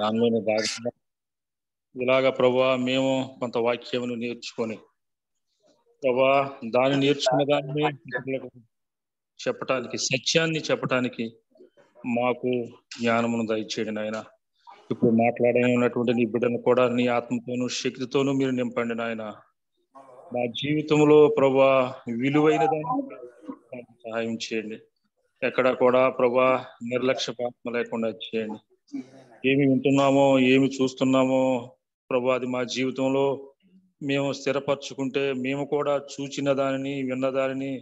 దానిలోనే భాగంగా ఇలాగ ప్రభా మేము కొంత వాక్యమును నేర్చుకొని ప్రభా దాన్ని నేర్చుకున్న దాన్ని చెప్పటానికి సత్యాన్ని చెప్పటానికి మాకు జ్ఞానమును దయచేయండి నాయన ఇప్పుడు మాట్లాడే ఉన్నటువంటి నీ బిడ్డను కూడా నీ ఆత్మతోనూ శక్తితోనూ మీరు నింపండి నాయన నా జీవితంలో ప్రభా విలువైన దాన్ని సహాయం చేయండి ఎక్కడ కూడా ప్రభా నిర్లక్ష్య పాత్మ లేకుండా చేయండి ఏమి వింటున్నామో ఏమి చూస్తున్నామో ప్రభు అది మా జీవితంలో మేము స్థిరపరచుకుంటే మేము కూడా చూచిన దానిని విన్నదానిని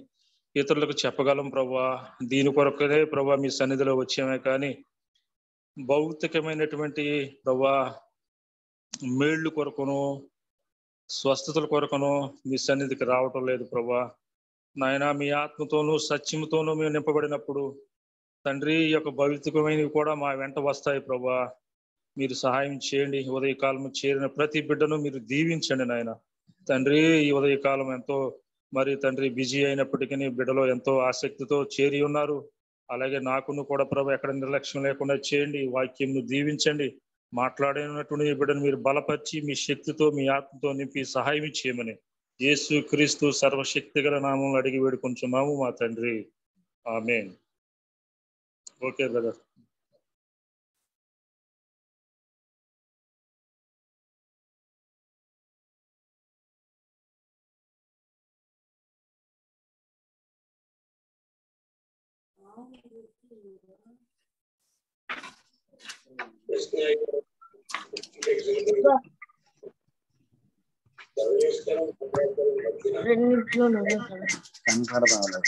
ఇతరులకు చెప్పగలం ప్రభా దీని కొరకనే ప్రభా మీ సన్నిధిలో వచ్చామే కానీ భౌతికమైనటువంటి ప్రభా మేళ్ళు కొరకును స్వస్థతల కొరకును మీ సన్నిధికి రావటం లేదు ప్రభా నాయన మీ ఆత్మతోనూ సత్యముతోనూ మేము నింపబడినప్పుడు తండ్రి యొక్క భవితమైనవి కూడా మా వెంట వస్తాయి ప్రభా మీరు సహాయం చేయండి ఉదయకాలం చేరిన ప్రతి బిడ్డను మీరు దీవించండి నాయన తండ్రి ఈ ఉదయకాలం ఎంతో మరి తండ్రి బిజీ అయినప్పటికీ బిడ్డలో ఎంతో ఆసక్తితో చేరి ఉన్నారు అలాగే నాకును కూడా ప్రభు ఎక్కడ నిర్లక్ష్యం లేకుండా చేయండి వాక్యంను దీవించండి మాట్లాడినటువంటి బిడ్డను మీరు బలపరిచి మీ శక్తితో మీ ఆత్మతో నింపి సహాయం చేయమని యేసు క్రీస్తు సర్వశక్తి గల నామం అడిగి వేడుకుంటున్నాము మా తండ్రి ఆమెన్ Okay, brother. రెండు నిమిషాలు కనపడాలి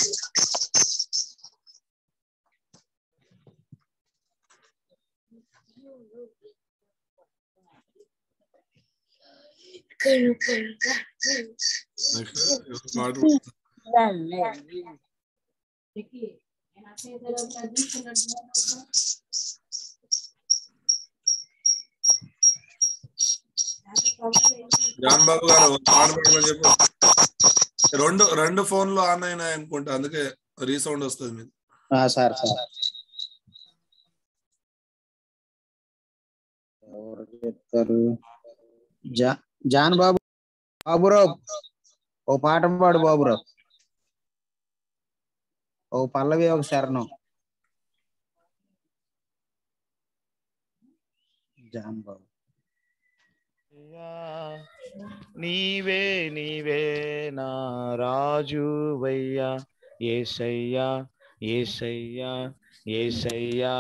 జాన్ బాబు గారు చెప్పు రెండు రెండు ఫోన్లు ఆన్ అయినాయి అనుకుంటా అందుకే రీసౌండ్ వస్తుంది మీకు సార్ సార్ ఎవరు చెప్తారు జా జాన్ బాబు బాబురావు ఓ పాట పాడు బాబురావు ఓ పల్లవి ఒక శరణం జాన్ బాబు నీవే నీవే నా రాజు వయ్యా ఏసయ్యా ఏసయ్యా ఏసయ్యా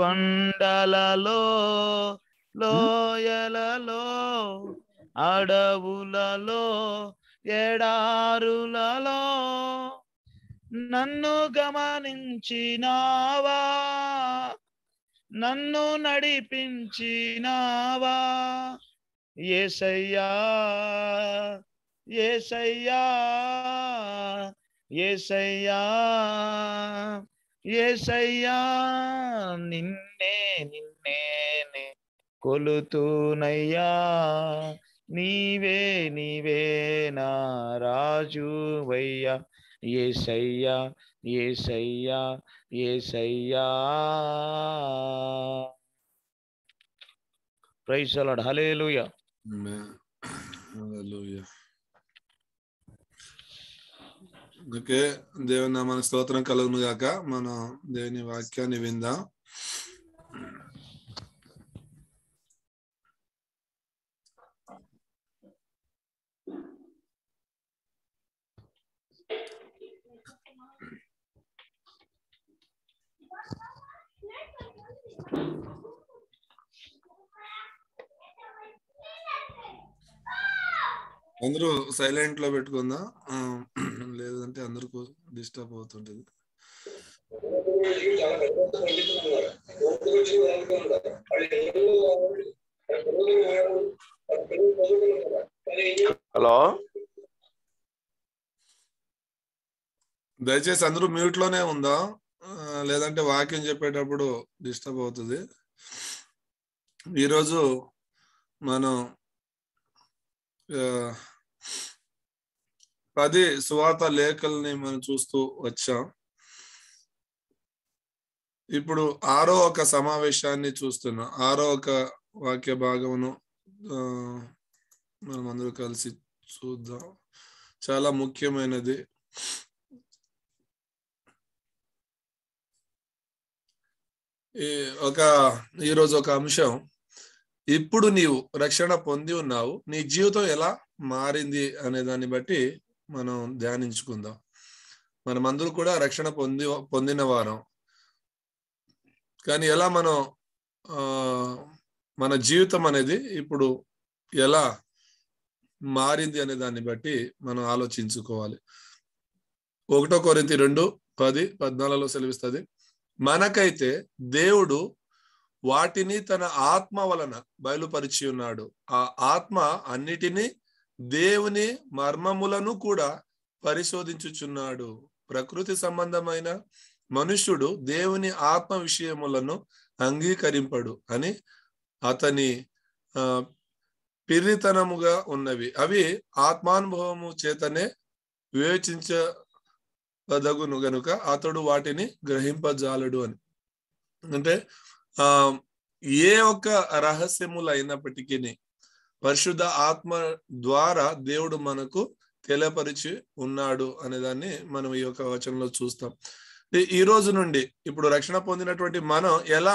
కొండలలో లోయలలో అడవులలో ఎడారులలో నన్ను గమనించినావా నన్ను నడిపించినావా ఏసయ్యా ఏసయ్యా ఏసయ్యా ఏసయ్యా నిన్నే నిన్నే కొలుతూనయ్యా నీవే నీవే నా రాజువయ్యా ఏసయ్యా ఏ ఏసయ్యా ప్రైస్ అలాడ్ హలేలుయ ఓకే దేవుని మన స్తోత్రం కలుగును గాక మనం దేవుని వాక్యాన్ని విందాం అందరూ సైలెంట్ లో పెట్టుకుందా లేదంటే అందరికి డిస్టర్బ్ అవుతుంటది హలో దయచేసి అందరూ మ్యూట్ లోనే ఉందా లేదంటే వాక్యం చెప్పేటప్పుడు డిస్టర్బ్ అవుతుంది ఈరోజు మనం అదే సువాత లేఖల్ని మనం చూస్తూ వచ్చాం ఇప్పుడు ఆరో ఒక సమావేశాన్ని చూస్తున్నాం ఆరో ఒక వాక్య భాగమును మనం అందరూ కలిసి చూద్దాం చాలా ముఖ్యమైనది ఈ ఒక ఈరోజు ఒక అంశం ఇప్పుడు నీవు రక్షణ పొంది ఉన్నావు నీ జీవితం ఎలా మారింది అనే దాన్ని బట్టి మనం ధ్యానించుకుందాం అందరూ కూడా రక్షణ పొంది పొందిన వారం కానీ ఎలా మనం మన జీవితం అనేది ఇప్పుడు ఎలా మారింది అనే దాన్ని బట్టి మనం ఆలోచించుకోవాలి ఒకటో కొరింతి రెండు పది పద్నాలుగులో సెలవిస్తుంది మనకైతే దేవుడు వాటిని తన ఆత్మ వలన బయలుపరిచి ఉన్నాడు ఆ ఆత్మ అన్నిటినీ దేవుని మర్మములను కూడా పరిశోధించుచున్నాడు ప్రకృతి సంబంధమైన మనుష్యుడు దేవుని ఆత్మ విషయములను అంగీకరింపడు అని అతని పిరితనముగా ఉన్నవి అవి ఆత్మానుభవము చేతనే వివేచించదగును గనుక అతడు వాటిని గ్రహింపజాలడు అని అంటే ఆ ఏ ఒక్క రహస్యములు అయినప్పటికీ పరిశుద్ధ ఆత్మ ద్వారా దేవుడు మనకు తెలపరిచి ఉన్నాడు అనేదాన్ని మనం ఈ యొక్క వచనంలో చూస్తాం ఈ రోజు నుండి ఇప్పుడు రక్షణ పొందినటువంటి మనం ఎలా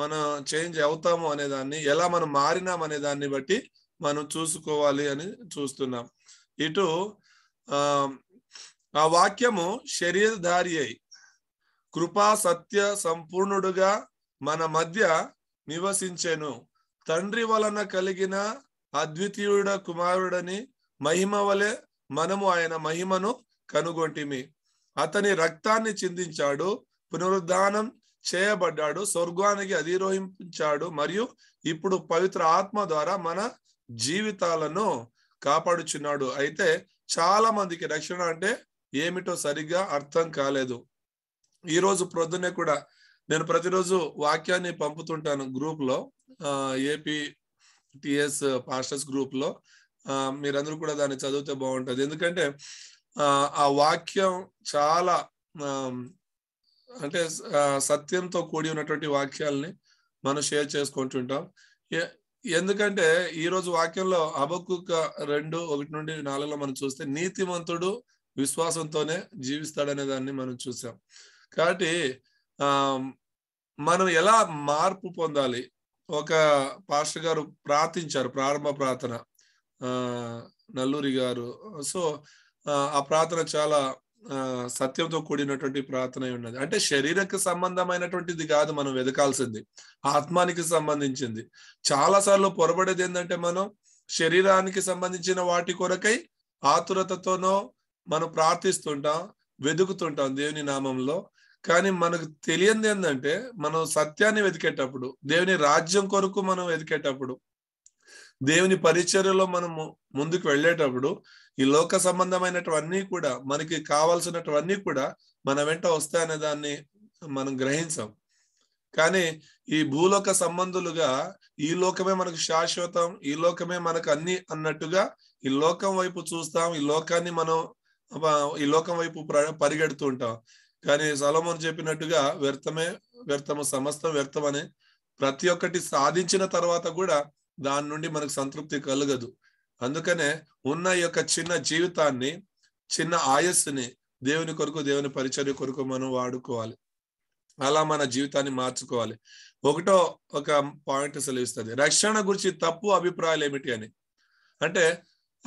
మనం చేంజ్ అవుతాము అనేదాన్ని ఎలా మనం మారినాం అనే దాన్ని బట్టి మనం చూసుకోవాలి అని చూస్తున్నాం ఇటు ఆ వాక్యము శరీరధారి అయి కృపా సత్య సంపూర్ణుడుగా మన మధ్య నివసించెను తండ్రి వలన కలిగిన అద్వితీయుడ కుమారుడని మహిమ వలె మనము ఆయన మహిమను కనుగొంటిమి అతని రక్తాన్ని చిందించాడు పునరుద్ధానం చేయబడ్డాడు స్వర్గానికి అధిరోహించాడు మరియు ఇప్పుడు పవిత్ర ఆత్మ ద్వారా మన జీవితాలను కాపాడుచున్నాడు అయితే చాలా మందికి రక్షణ అంటే ఏమిటో సరిగ్గా అర్థం కాలేదు ఈ రోజు ప్రొద్దునే కూడా నేను ప్రతిరోజు వాక్యాన్ని పంపుతుంటాను గ్రూప్ లో ఏపీ టిఎస్ పాస్టర్స్ గ్రూప్ లో మీరందరూ కూడా దాన్ని చదివితే బాగుంటుంది ఎందుకంటే ఆ వాక్యం చాలా అంటే సత్యంతో కూడి ఉన్నటువంటి వాక్యాలని మనం షేర్ చేసుకుంటుంటాం ఎందుకంటే ఈ రోజు వాక్యంలో అబక్కుక రెండు ఒకటి నుండి నాలుగులో మనం చూస్తే నీతిమంతుడు విశ్వాసంతోనే జీవిస్తాడనే దాన్ని మనం చూసాం కాబట్టి మనం ఎలా మార్పు పొందాలి ఒక పాస్టర్ గారు ప్రార్థించారు ప్రారంభ ప్రార్థన నల్లూరి గారు సో ఆ ప్రార్థన చాలా సత్యంతో కూడినటువంటి ప్రార్థన ఉన్నది అంటే శరీరకు సంబంధమైనటువంటిది కాదు మనం వెతకాల్సింది ఆత్మానికి సంబంధించింది చాలా సార్లు పొరబడేది ఏంటంటే మనం శరీరానికి సంబంధించిన వాటి కొరకై ఆతురతతోనో మనం ప్రార్థిస్తుంటాం వెతుకుతుంటాం దేవుని నామంలో కానీ మనకు తెలియంది ఏంటంటే మనం సత్యాన్ని వెతికేటప్పుడు దేవుని రాజ్యం కొరకు మనం వెతికేటప్పుడు దేవుని పరిచర్యలో మనము ముందుకు వెళ్ళేటప్పుడు ఈ లోక సంబంధమైనటువన్నీ కూడా మనకి కావాల్సినటువన్నీ కూడా మన వెంట వస్తాయనే దాన్ని మనం గ్రహించాం కానీ ఈ భూలోక సంబంధులుగా ఈ లోకమే మనకు శాశ్వతం ఈ లోకమే మనకు అన్ని అన్నట్టుగా ఈ లోకం వైపు చూస్తాం ఈ లోకాన్ని మనం ఈ లోకం వైపు పరిగెడుతూ ఉంటాం కానీ సలోమోన్ చెప్పినట్టుగా వ్యర్థమే వ్యర్థము సమస్తం వ్యర్థం అనే ప్రతి ఒక్కటి సాధించిన తర్వాత కూడా దాని నుండి మనకు సంతృప్తి కలగదు అందుకనే ఉన్న యొక్క చిన్న జీవితాన్ని చిన్న ఆయస్సుని దేవుని కొరకు దేవుని పరిచర్య కొరకు మనం వాడుకోవాలి అలా మన జీవితాన్ని మార్చుకోవాలి ఒకటో ఒక పాయింట్ సెలవిస్తుంది రక్షణ గురించి తప్పు అభిప్రాయాలు ఏమిటి అని అంటే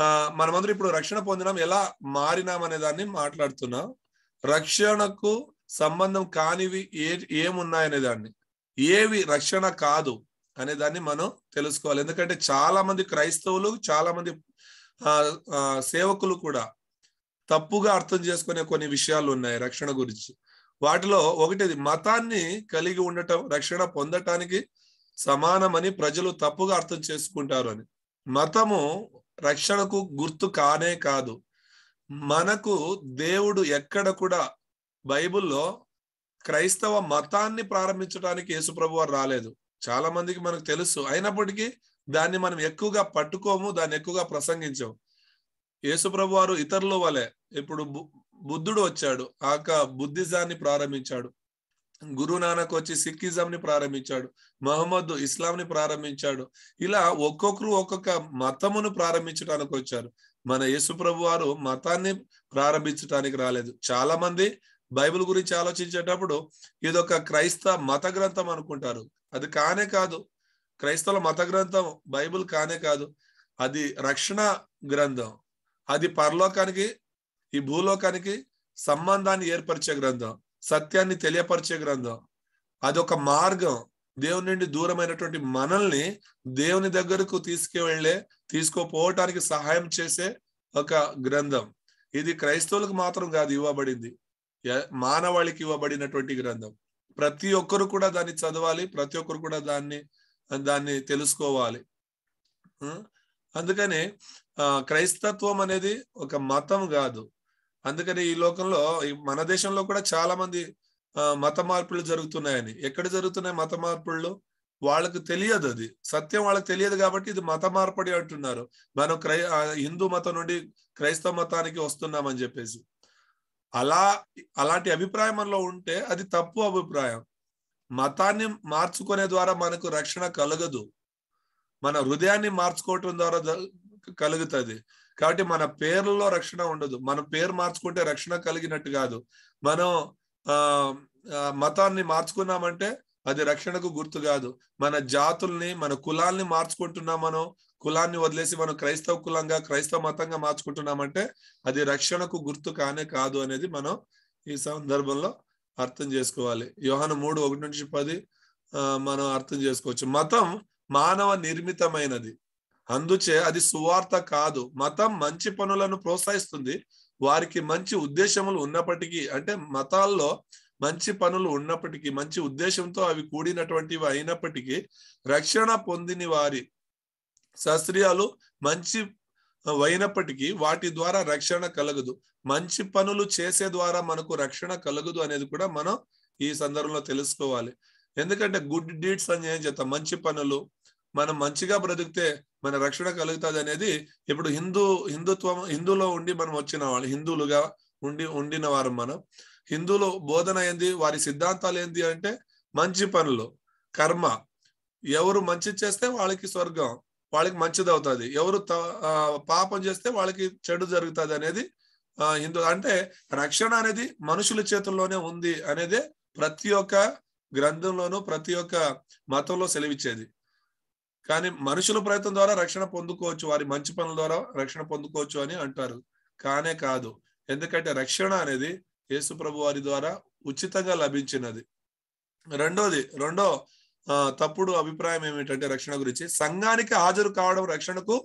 ఆ మనమందరం ఇప్పుడు రక్షణ పొందినాం ఎలా మారినాం అనే దాన్ని మాట్లాడుతున్నాం రక్షణకు సంబంధం కానివి ఏ ఏమున్నాయనే దాన్ని ఏవి రక్షణ కాదు అనే దాన్ని మనం తెలుసుకోవాలి ఎందుకంటే చాలా మంది క్రైస్తవులు చాలా మంది సేవకులు కూడా తప్పుగా అర్థం చేసుకునే కొన్ని విషయాలు ఉన్నాయి రక్షణ గురించి వాటిలో ఒకటి మతాన్ని కలిగి ఉండటం రక్షణ పొందటానికి సమానమని ప్రజలు తప్పుగా అర్థం చేసుకుంటారు అని మతము రక్షణకు గుర్తు కానే కాదు మనకు దేవుడు ఎక్కడ కూడా బైబిల్లో క్రైస్తవ మతాన్ని ప్రారంభించడానికి యేసుప్రభు వారు రాలేదు చాలా మందికి మనకు తెలుసు అయినప్పటికీ దాన్ని మనం ఎక్కువగా పట్టుకోము దాన్ని ఎక్కువగా ప్రసంగించము యేసుప్రభు వారు ఇతరుల వలె ఇప్పుడు బుద్ధుడు వచ్చాడు ఆక బుద్ధిజాన్ని ప్రారంభించాడు గురు నానక్ వచ్చి సిక్కిజం ని ప్రారంభించాడు మహమ్మద్ ఇస్లాం ని ప్రారంభించాడు ఇలా ఒక్కొక్కరు ఒక్కొక్క మతమును ప్రారంభించడానికి వచ్చారు మన యేసుప్రభు వారు మతాన్ని ప్రారంభించడానికి రాలేదు చాలా మంది బైబిల్ గురించి ఆలోచించేటప్పుడు ఇదొక క్రైస్తవ మత గ్రంథం అనుకుంటారు అది కానే కాదు క్రైస్తవుల మత గ్రంథం బైబిల్ కానే కాదు అది రక్షణ గ్రంథం అది పరలోకానికి ఈ భూలోకానికి సంబంధాన్ని ఏర్పరిచే గ్రంథం సత్యాన్ని తెలియపరిచే గ్రంథం అది ఒక మార్గం దేవుని నుండి దూరమైనటువంటి మనల్ని దేవుని దగ్గరకు తీసుకువెళ్లే తీసుకోపోవటానికి సహాయం చేసే ఒక గ్రంథం ఇది క్రైస్తవులకు మాత్రం కాదు ఇవ్వబడింది మానవాళికి ఇవ్వబడినటువంటి గ్రంథం ప్రతి ఒక్కరు కూడా దాన్ని చదవాలి ప్రతి ఒక్కరు కూడా దాన్ని దాన్ని తెలుసుకోవాలి అందుకని క్రైస్తత్వం అనేది ఒక మతం కాదు అందుకని ఈ లోకంలో మన దేశంలో కూడా చాలా మంది మత మార్పులు జరుగుతున్నాయని ఎక్కడ జరుగుతున్నాయి మత మార్పుల్లో వాళ్ళకు తెలియదు అది సత్యం వాళ్ళకి తెలియదు కాబట్టి ఇది మత మార్పడి అంటున్నారు మనం క్రై హిందూ మతం నుండి క్రైస్తవ మతానికి వస్తున్నామని చెప్పేసి అలా అలాంటి అభిప్రాయం ఉంటే అది తప్పు అభిప్రాయం మతాన్ని మార్చుకునే ద్వారా మనకు రక్షణ కలగదు మన హృదయాన్ని మార్చుకోవటం ద్వారా కలుగుతుంది కాబట్టి మన పేర్లలో రక్షణ ఉండదు మన పేరు మార్చుకుంటే రక్షణ కలిగినట్టు కాదు మనం మతాన్ని మార్చుకున్నామంటే అది రక్షణకు గుర్తు కాదు మన జాతుల్ని మన కులాల్ని మార్చుకుంటున్నామను కులాన్ని వదిలేసి మనం క్రైస్తవ కులంగా క్రైస్తవ మతంగా మార్చుకుంటున్నామంటే అది రక్షణకు గుర్తు కానే కాదు అనేది మనం ఈ సందర్భంలో అర్థం చేసుకోవాలి యోహన మూడు ఒకటి నుంచి పది మనం అర్థం చేసుకోవచ్చు మతం మానవ నిర్మితమైనది అందుచే అది సువార్త కాదు మతం మంచి పనులను ప్రోత్సహిస్తుంది వారికి మంచి ఉద్దేశములు ఉన్నప్పటికీ అంటే మతాల్లో మంచి పనులు ఉన్నప్పటికీ మంచి ఉద్దేశంతో అవి కూడినటువంటివి అయినప్పటికీ రక్షణ పొందిన వారి శాస్త్రీయాలు మంచి అయినప్పటికీ వాటి ద్వారా రక్షణ కలగదు మంచి పనులు చేసే ద్వారా మనకు రక్షణ కలగదు అనేది కూడా మనం ఈ సందర్భంలో తెలుసుకోవాలి ఎందుకంటే గుడ్ డీడ్స్ అని ఏం చేస్తాం మంచి పనులు మనం మంచిగా బ్రతికితే మన రక్షణ కలుగుతుంది అనేది ఇప్పుడు హిందూ హిందుత్వం హిందువులో ఉండి మనం వచ్చిన వాళ్ళు హిందువులుగా ఉండి ఉండిన వారు మనం హిందువులో బోధన ఏంది వారి సిద్ధాంతాలు ఏంది అంటే మంచి పనులు కర్మ ఎవరు మంచి చేస్తే వాళ్ళకి స్వర్గం వాళ్ళకి మంచిది అవుతుంది ఎవరు పాపం చేస్తే వాళ్ళకి చెడు జరుగుతుంది అనేది హిందు అంటే రక్షణ అనేది మనుషుల చేతుల్లోనే ఉంది అనేది ప్రతి ఒక్క గ్రంథంలోనూ ప్రతి ఒక్క మతంలో సెలవిచ్చేది కానీ మనుషుల ప్రయత్నం ద్వారా రక్షణ పొందుకోవచ్చు వారి మంచి పనుల ద్వారా రక్షణ పొందుకోవచ్చు అని అంటారు కానే కాదు ఎందుకంటే రక్షణ అనేది యేసు ప్రభు వారి ద్వారా ఉచితంగా లభించినది రెండోది రెండో తప్పుడు అభిప్రాయం ఏమిటంటే రక్షణ గురించి సంఘానికి హాజరు కావడం రక్షణకు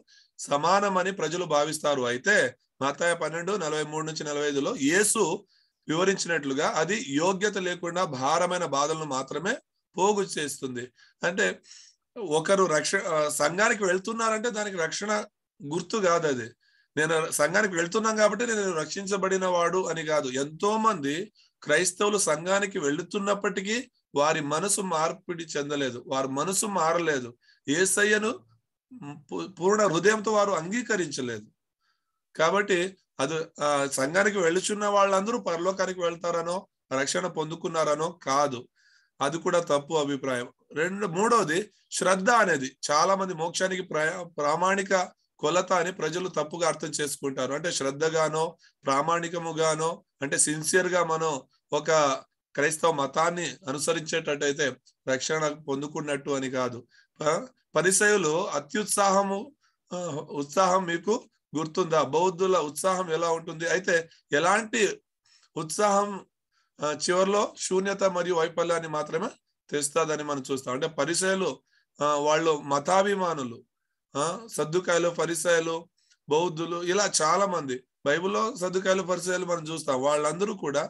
సమానమని ప్రజలు భావిస్తారు అయితే మతాయ పన్నెండు నలభై మూడు నుంచి నలభై ఐదులో యేసు వివరించినట్లుగా అది యోగ్యత లేకుండా భారమైన బాధలను మాత్రమే పోగు చేస్తుంది అంటే ఒకరు రక్షణ సంఘానికి వెళ్తున్నారంటే దానికి రక్షణ గుర్తు కాదు అది నేను సంఘానికి వెళ్తున్నాం కాబట్టి నేను రక్షించబడిన వాడు అని కాదు ఎంతో మంది క్రైస్తవులు సంఘానికి వెళుతున్నప్పటికీ వారి మనసు మార్పిడి చెందలేదు వారి మనసు మారలేదు ఏసయ్యను పూర్ణ హృదయంతో వారు అంగీకరించలేదు కాబట్టి అది సంఘానికి వెళుచున్న వాళ్ళందరూ పరలోకానికి వెళ్తారనో రక్షణ పొందుకున్నారనో కాదు అది కూడా తప్పు అభిప్రాయం రెండు మూడవది శ్రద్ధ అనేది చాలా మంది మోక్షానికి ప్రామాణిక కొలత అని ప్రజలు తప్పుగా అర్థం చేసుకుంటారు అంటే శ్రద్ధగానో ప్రామాణికముగానో అంటే సిన్సియర్ గా మనం ఒక క్రైస్తవ మతాన్ని అనుసరించేటట్టయితే రక్షణ పొందుకున్నట్టు అని కాదు పరిసయులు అత్యుత్సాహము ఉత్సాహం మీకు గుర్తుందా బౌద్ధుల ఉత్సాహం ఎలా ఉంటుంది అయితే ఎలాంటి ఉత్సాహం చివరిలో శూన్యత మరియు వైఫల్యాన్ని మాత్రమే తెస్తాదని మనం చూస్తాం అంటే పరిసయలు వాళ్ళు మతాభిమానులు సర్దుకాయలు పరిసయలు బౌద్ధులు ఇలా చాలా మంది బైబిల్లో సర్దుకాయలు పరిసయలు మనం చూస్తాం వాళ్ళందరూ కూడా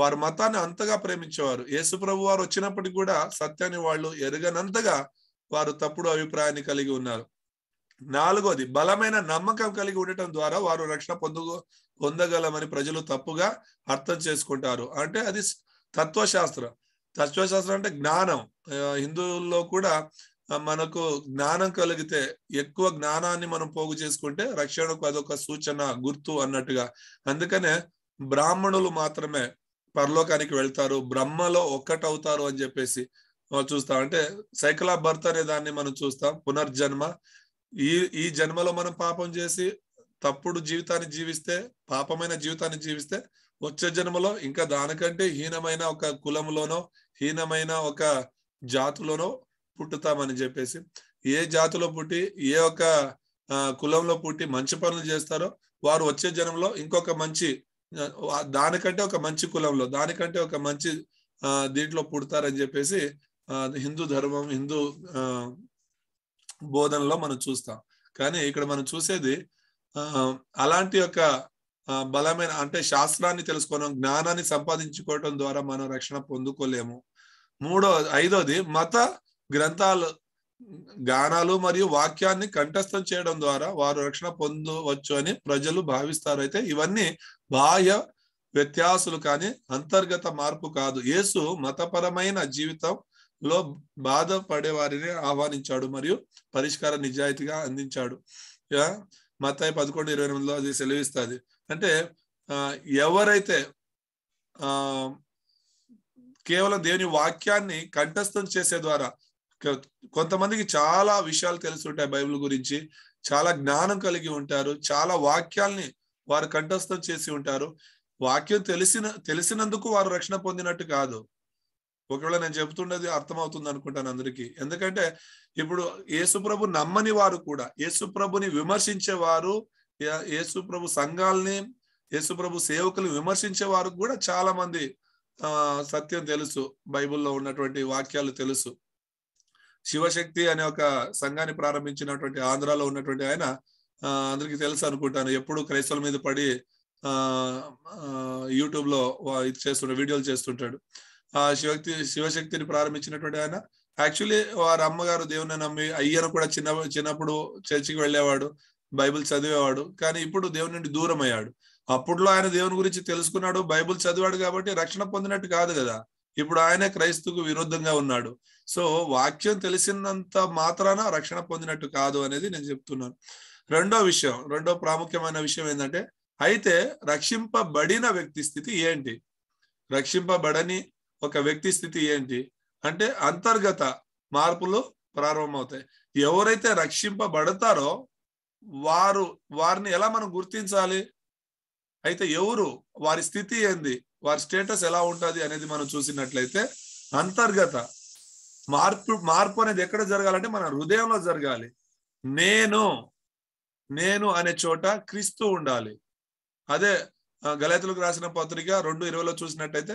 వారి మతాన్ని అంతగా ప్రేమించేవారు యేసు ప్రభు వారు వచ్చినప్పటికీ కూడా సత్యాన్ని వాళ్ళు ఎరగనంతగా వారు తప్పుడు అభిప్రాయాన్ని కలిగి ఉన్నారు నాలుగోది బలమైన నమ్మకం కలిగి ఉండటం ద్వారా వారు రక్షణ పొందు పొందగలమని ప్రజలు తప్పుగా అర్థం చేసుకుంటారు అంటే అది తత్వశాస్త్రం తత్వశాస్త్రం అంటే జ్ఞానం హిందువుల్లో కూడా మనకు జ్ఞానం కలిగితే ఎక్కువ జ్ఞానాన్ని మనం పోగు చేసుకుంటే రక్షణకు అదొక సూచన గుర్తు అన్నట్టుగా అందుకనే బ్రాహ్మణులు మాత్రమే పరలోకానికి వెళ్తారు బ్రహ్మలో ఒక్కటవుతారు అని చెప్పేసి చూస్తాం అంటే సైకిల్ ఆఫ్ బర్త్ అనే దాన్ని మనం చూస్తాం పునర్జన్మ ఈ ఈ జన్మలో మనం పాపం చేసి తప్పుడు జీవితాన్ని జీవిస్తే పాపమైన జీవితాన్ని జీవిస్తే వచ్చే జన్మలో ఇంకా దానికంటే హీనమైన ఒక కులంలోనో హీనమైన ఒక జాతులోనో పుట్టుతామని చెప్పేసి ఏ జాతిలో పుట్టి ఏ ఒక కులంలో పుట్టి మంచి పనులు చేస్తారో వారు వచ్చే జన్మలో ఇంకొక మంచి దానికంటే ఒక మంచి కులంలో దానికంటే ఒక మంచి దీంట్లో పుడతారని చెప్పేసి హిందూ ధర్మం హిందూ బోధనలో మనం చూస్తాం కానీ ఇక్కడ మనం చూసేది అలాంటి యొక్క బలమైన అంటే శాస్త్రాన్ని తెలుసుకోవడం జ్ఞానాన్ని సంపాదించుకోవడం ద్వారా మనం రక్షణ పొందుకోలేము మూడో ఐదోది మత గ్రంథాలు గానాలు మరియు వాక్యాన్ని కంఠస్థం చేయడం ద్వారా వారు రక్షణ పొందవచ్చు అని ప్రజలు భావిస్తారు అయితే ఇవన్నీ బాహ్య వ్యత్యాసులు కానీ అంతర్గత మార్పు కాదు యేసు మతపరమైన జీవితం లో బాధ వారిని ఆహ్వానించాడు మరియు పరిష్కార నిజాయితీగా అందించాడు మత్తాయి పదకొండు ఇరవై ఎనిమిదిలో అది సెలవిస్తుంది అంటే ఎవరైతే ఆ కేవలం దేవుని వాక్యాన్ని కంఠస్థం చేసే ద్వారా కొంతమందికి చాలా విషయాలు తెలిసి ఉంటాయి బైబిల్ గురించి చాలా జ్ఞానం కలిగి ఉంటారు చాలా వాక్యాల్ని వారు కంఠస్థం చేసి ఉంటారు వాక్యం తెలిసిన తెలిసినందుకు వారు రక్షణ పొందినట్టు కాదు ఒకవేళ నేను చెబుతున్నది అర్థమవుతుంది అనుకుంటాను అందరికీ ఎందుకంటే ఇప్పుడు యేసుప్రభు నమ్మని వారు కూడా యేసుప్రభుని విమర్శించేవారు యేసుప్రభు సంఘాలని యేసుప్రభు సేవకులు విమర్శించే వారు కూడా చాలా మంది ఆ సత్యం తెలుసు బైబిల్లో ఉన్నటువంటి వాక్యాలు తెలుసు శివశక్తి అనే ఒక సంఘాన్ని ప్రారంభించినటువంటి ఆంధ్రాలో ఉన్నటువంటి ఆయన అందరికి తెలుసు అనుకుంటాను ఎప్పుడు క్రైస్తవుల మీద పడి ఆ యూట్యూబ్ లో ఇది చేస్తుంటాడు వీడియోలు చేస్తుంటాడు ఆ శివక్తి శివశక్తిని ప్రారంభించినటువంటి ఆయన యాక్చువల్లీ వారి అమ్మగారు దేవుని నమ్మి అయ్యను కూడా చిన్న చిన్నప్పుడు చర్చికి వెళ్ళేవాడు బైబిల్ చదివేవాడు కానీ ఇప్పుడు దేవుని నుండి దూరం అయ్యాడు అప్పుడులో ఆయన దేవుని గురించి తెలుసుకున్నాడు బైబిల్ చదివాడు కాబట్టి రక్షణ పొందినట్టు కాదు కదా ఇప్పుడు ఆయన క్రైస్తుకు విరుద్ధంగా ఉన్నాడు సో వాక్యం తెలిసినంత మాత్రాన రక్షణ పొందినట్టు కాదు అనేది నేను చెప్తున్నాను రెండో విషయం రెండో ప్రాముఖ్యమైన విషయం ఏంటంటే అయితే రక్షింపబడిన వ్యక్తి స్థితి ఏంటి రక్షింపబడని ఒక వ్యక్తి స్థితి ఏంటి అంటే అంతర్గత మార్పులు ప్రారంభమవుతాయి ఎవరైతే రక్షింపబడతారో వారు వారిని ఎలా మనం గుర్తించాలి అయితే ఎవరు వారి స్థితి ఏంది వారి స్టేటస్ ఎలా ఉంటుంది అనేది మనం చూసినట్లయితే అంతర్గత మార్పు మార్పు అనేది ఎక్కడ జరగాలంటే మన హృదయంలో జరగాలి నేను నేను అనే చోట క్రీస్తు ఉండాలి అదే గలతులకు రాసిన పత్రిక రెండు ఇరవైలో చూసినట్టయితే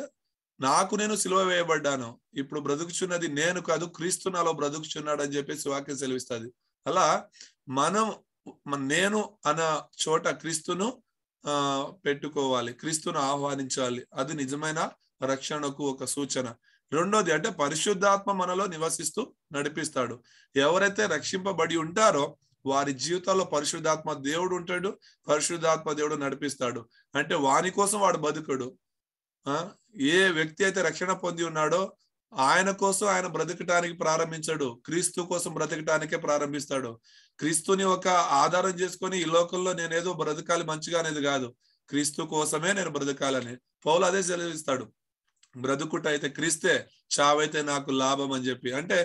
నాకు నేను సిలువ వేయబడ్డాను ఇప్పుడు బ్రతుకుచున్నది నేను కాదు క్రీస్తు నాలో బ్రతుకుచున్నాడు అని చెప్పేసి వాక్యం సెలవిస్తుంది అలా మనం నేను అన్న చోట క్రీస్తును పెట్టుకోవాలి క్రీస్తును ఆహ్వానించాలి అది నిజమైన రక్షణకు ఒక సూచన రెండోది అంటే పరిశుద్ధాత్మ మనలో నివసిస్తూ నడిపిస్తాడు ఎవరైతే రక్షింపబడి ఉంటారో వారి జీవితాల్లో పరిశుద్ధాత్మ దేవుడు ఉంటాడు పరిశుద్ధాత్మ దేవుడు నడిపిస్తాడు అంటే వాని కోసం వాడు బతుకడు ఏ వ్యక్తి అయితే రక్షణ పొంది ఉన్నాడో ఆయన కోసం ఆయన బ్రతకటానికి ప్రారంభించాడు క్రీస్తు కోసం బ్రతకటానికే ప్రారంభిస్తాడు క్రీస్తుని ఒక ఆధారం చేసుకొని ఈ లోకంలో నేనేదో బ్రతకాలి మంచిగా అనేది కాదు క్రీస్తు కోసమే నేను బ్రతకాలని పౌలు అదే సెలవిస్తాడు బ్రతుకుట అయితే క్రీస్తే చావైతే నాకు లాభం అని చెప్పి అంటే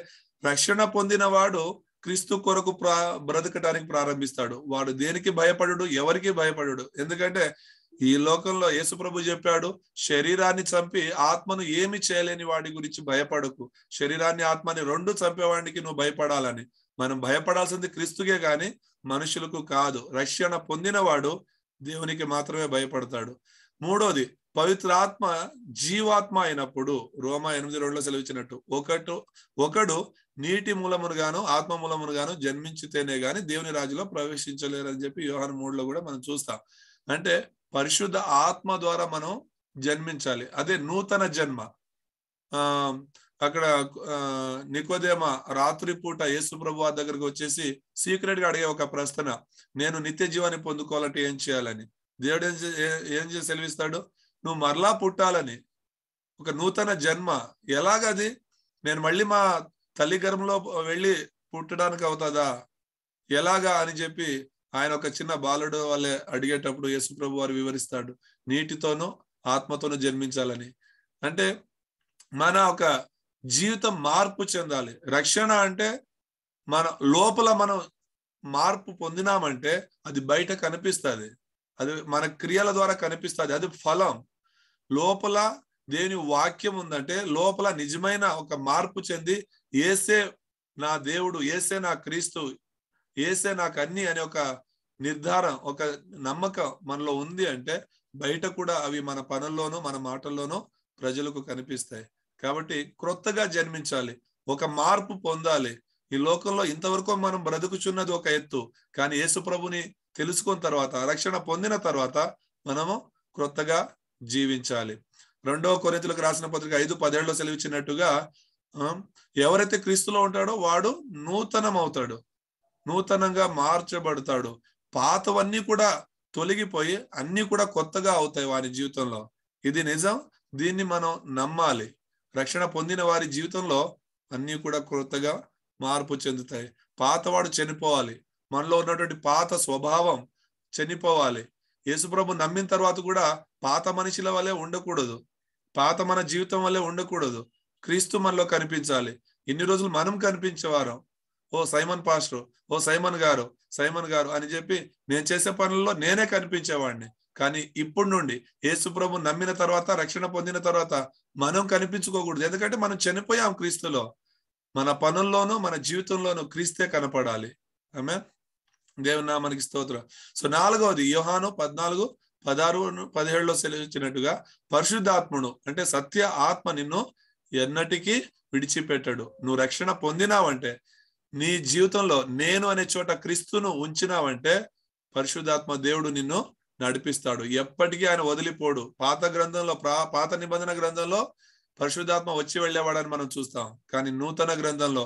రక్షణ పొందిన వాడు క్రీస్తు కొరకు ప్రా బ్రతకటానికి ప్రారంభిస్తాడు వాడు దేనికి భయపడడు ఎవరికి భయపడడు ఎందుకంటే ఈ లోకంలో యేసుప్రభు చెప్పాడు శరీరాన్ని చంపి ఆత్మను ఏమి చేయలేని వాడి గురించి భయపడకు శరీరాన్ని ఆత్మని రెండు చంపేవాడికి నువ్వు భయపడాలని మనం భయపడాల్సింది క్రీస్తుకే కానీ మనుషులకు కాదు రక్షణ పొందినవాడు దేవునికి మాత్రమే భయపడతాడు మూడోది పవిత్రాత్మ జీవాత్మ అయినప్పుడు రోమ ఎనిమిది రెండులో సెలవిచ్చినట్టు ఒకటి ఒకడు నీటి మూలమును గాను ఆత్మ మూలమును గాను జన్మించితేనే గాని దేవుని రాజులో ప్రవేశించలేరని చెప్పి యోహాన్ మూడులో కూడా మనం చూస్తాం అంటే పరిశుద్ధ ఆత్మ ద్వారా మనం జన్మించాలి అదే నూతన జన్మ ఆ అక్కడ నికోదేమ రాత్రి పూట యేసు ప్రభు దగ్గరకు వచ్చేసి సీక్రెట్ గా అడిగే ఒక ప్రశ్న నేను నిత్య జీవాన్ని పొందుకోవాలంటే ఏం చేయాలని దేవుడు ఏం ఏం చేసి సెలవిస్తాడు నువ్వు మరలా పుట్టాలని ఒక నూతన జన్మ ఎలాగది నేను మళ్ళీ మా తల్లి గర్భంలో వెళ్ళి పుట్టడానికి అవుతుందా ఎలాగా అని చెప్పి ఆయన ఒక చిన్న బాలుడు వాళ్ళే అడిగేటప్పుడు యేసుప్రభు వారు వివరిస్తాడు నీటితోనూ ఆత్మతోనూ జన్మించాలని అంటే మన ఒక జీవితం మార్పు చెందాలి రక్షణ అంటే మన లోపల మనం మార్పు పొందినామంటే అది బయట కనిపిస్తుంది అది మన క్రియల ద్వారా కనిపిస్తుంది అది ఫలం లోపల దేని వాక్యం ఉందంటే లోపల నిజమైన ఒక మార్పు చెంది ఏసే నా దేవుడు ఏసే నా క్రీస్తు ఏసే నాకు అన్ని అనే ఒక నిర్ధారం ఒక నమ్మకం మనలో ఉంది అంటే బయట కూడా అవి మన పనుల్లోనూ మన మాటల్లోనూ ప్రజలకు కనిపిస్తాయి కాబట్టి క్రొత్తగా జన్మించాలి ఒక మార్పు పొందాలి ఈ లోకంలో ఇంతవరకు మనం బ్రతుకుచున్నది ఒక ఎత్తు కానీ యేసు ప్రభుని తెలుసుకున్న తర్వాత రక్షణ పొందిన తర్వాత మనము క్రొత్తగా జీవించాలి రెండవ కొరింతలకు రాసిన పత్రిక ఐదు పదేళ్ళలో సెలవిచ్చినట్టుగా ఎవరైతే క్రీస్తులో ఉంటాడో వాడు నూతనం అవుతాడు నూతనంగా మార్చబడతాడు పాతవన్నీ కూడా తొలగిపోయి అన్ని కూడా కొత్తగా అవుతాయి వారి జీవితంలో ఇది నిజం దీన్ని మనం నమ్మాలి రక్షణ పొందిన వారి జీవితంలో అన్నీ కూడా కొత్తగా మార్పు చెందుతాయి పాతవాడు చనిపోవాలి మనలో ఉన్నటువంటి పాత స్వభావం చనిపోవాలి యేసుప్రభు నమ్మిన తర్వాత కూడా పాత మనుషుల వల్లే ఉండకూడదు పాత మన జీవితం వల్లే ఉండకూడదు క్రీస్తు మనలో కనిపించాలి ఇన్ని రోజులు మనం కనిపించేవారం ఓ సైమన్ పాస్టర్ ఓ సైమన్ గారు సైమన్ గారు అని చెప్పి నేను చేసే పనుల్లో నేనే కనిపించేవాడిని కానీ ఇప్పుడు నుండి యేసుప్రభు నమ్మిన తర్వాత రక్షణ పొందిన తర్వాత మనం కనిపించుకోకూడదు ఎందుకంటే మనం చనిపోయాం క్రీస్తులో మన పనుల్లోనూ మన జీవితంలోనూ క్రీస్తే కనపడాలి ఆమె దేవునా మనకి స్తోత్రం సో నాలుగవది యుహాను పద్నాలుగు పదహారు పదిహేడులో సెలవిచ్చినట్టుగా పరిశుద్ధాత్ముడు అంటే సత్య ఆత్మ నిన్ను ఎన్నటికీ విడిచిపెట్టడు నువ్వు రక్షణ పొందినావంటే నీ జీవితంలో నేను అనే చోట క్రీస్తును ఉంచినావంటే పరిశుద్ధాత్మ దేవుడు నిన్ను నడిపిస్తాడు ఎప్పటికీ ఆయన వదిలిపోడు పాత గ్రంథంలో పాత నిబంధన గ్రంథంలో పరిశుద్ధాత్మ వచ్చి వెళ్ళేవాడని మనం చూస్తాం కానీ నూతన గ్రంథంలో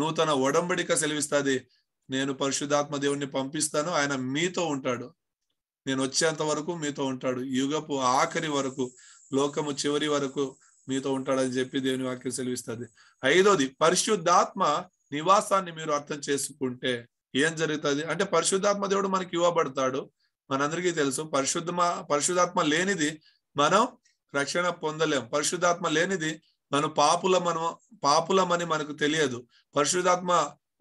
నూతన ఒడంబడిక సెలవిస్తుంది నేను పరిశుద్ధాత్మ దేవుణ్ణి పంపిస్తాను ఆయన మీతో ఉంటాడు నేను వచ్చేంత వరకు మీతో ఉంటాడు యుగపు ఆఖరి వరకు లోకము చివరి వరకు మీతో ఉంటాడని చెప్పి దేవుని వాక్యం సెలవిస్తుంది ఐదోది పరిశుద్ధాత్మ నివాసాన్ని మీరు అర్థం చేసుకుంటే ఏం జరుగుతుంది అంటే పరిశుద్ధాత్మ దేవుడు మనకి ఇవ్వబడతాడు మనందరికీ తెలుసు పరిశుద్ధమ పరిశుధాత్మ లేనిది మనం రక్షణ పొందలేం పరిశుద్ధాత్మ లేనిది మనం పాపుల మనం పాపులమని మనకు తెలియదు పరిశుధాత్మ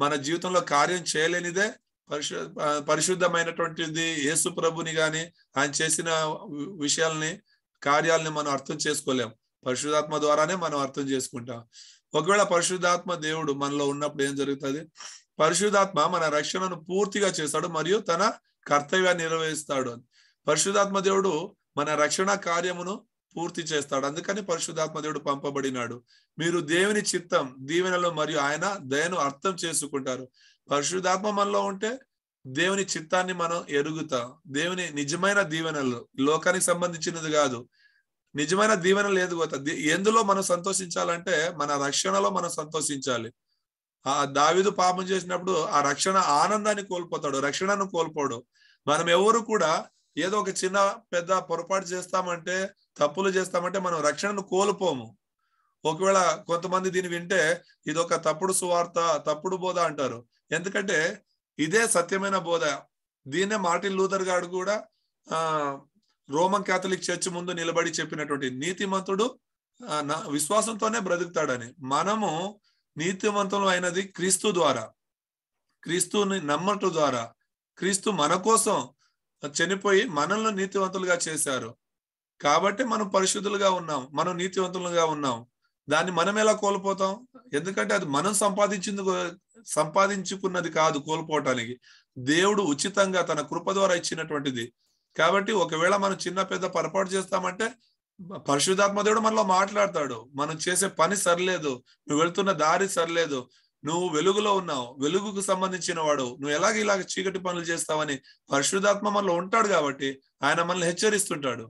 మన జీవితంలో కార్యం చేయలేనిదే పరిశు పరిశుద్ధమైనటువంటిది యేసు ప్రభుని గాని ఆయన చేసిన విషయాల్ని కార్యాలని మనం అర్థం చేసుకోలేం పరిశుధాత్మ ద్వారానే మనం అర్థం చేసుకుంటాం ఒకవేళ పరిశుద్ధాత్మ దేవుడు మనలో ఉన్నప్పుడు ఏం జరుగుతుంది పరిశుద్ధాత్మ మన రక్షణను పూర్తిగా చేస్తాడు మరియు తన కర్తవ్యాన్ని నిర్వహిస్తాడు అని పరిశుధాత్మ దేవుడు మన రక్షణ కార్యమును పూర్తి చేస్తాడు అందుకని పరిశుధాత్మ దేవుడు పంపబడినాడు మీరు దేవుని చిత్తం దీవెనలో మరియు ఆయన దయను అర్థం చేసుకుంటారు పరిశుధాత్మ మనలో ఉంటే దేవుని చిత్తాన్ని మనం ఎరుగుతాం దేవుని నిజమైన దీవెనలు లోకానికి సంబంధించినది కాదు నిజమైన దీవెన లేదు కోత ఎందులో మనం సంతోషించాలంటే మన రక్షణలో మనం సంతోషించాలి ఆ దావిదు పాపం చేసినప్పుడు ఆ రక్షణ ఆనందాన్ని కోల్పోతాడు రక్షణను కోల్పోడు మనం ఎవరు కూడా ఏదో ఒక చిన్న పెద్ద పొరపాటు చేస్తామంటే తప్పులు చేస్తామంటే మనం రక్షణను కోల్పోము ఒకవేళ కొంతమంది దీన్ని వింటే ఇది ఒక తప్పుడు సువార్త తప్పుడు బోధ అంటారు ఎందుకంటే ఇదే సత్యమైన బోధ దీన్నే మార్టిన్ లూథర్ గారు కూడా రోమన్ కేథలిక్ చర్చ్ ముందు నిలబడి చెప్పినటువంటి నీతిమంతుడు విశ్వాసంతోనే బ్రతుకుతాడని మనము నీతివంతులు అయినది క్రీస్తు ద్వారా క్రీస్తుని నమ్మటం ద్వారా క్రీస్తు మన కోసం చనిపోయి మనల్ని నీతివంతులుగా చేశారు కాబట్టి మనం పరిశుద్ధులుగా ఉన్నాం మనం నీతివంతులుగా ఉన్నాం దాన్ని మనం ఎలా కోల్పోతాం ఎందుకంటే అది మనం సంపాదించింది సంపాదించుకున్నది కాదు కోల్పోవటానికి దేవుడు ఉచితంగా తన కృప ద్వారా ఇచ్చినటువంటిది కాబట్టి ఒకవేళ మనం చిన్న పెద్ద పొరపాటు చేస్తామంటే పరిశుధాత్మ దేవుడు మనలో మాట్లాడతాడు మనం చేసే పని సరిలేదు నువ్వు వెళ్తున్న దారి సరిలేదు నువ్వు వెలుగులో ఉన్నావు వెలుగుకు సంబంధించిన వాడు నువ్వు ఎలాగ ఇలాగ చీకటి పనులు చేస్తావని పరిశుధాత్మ మనలో ఉంటాడు కాబట్టి ఆయన మనల్ని హెచ్చరిస్తుంటాడు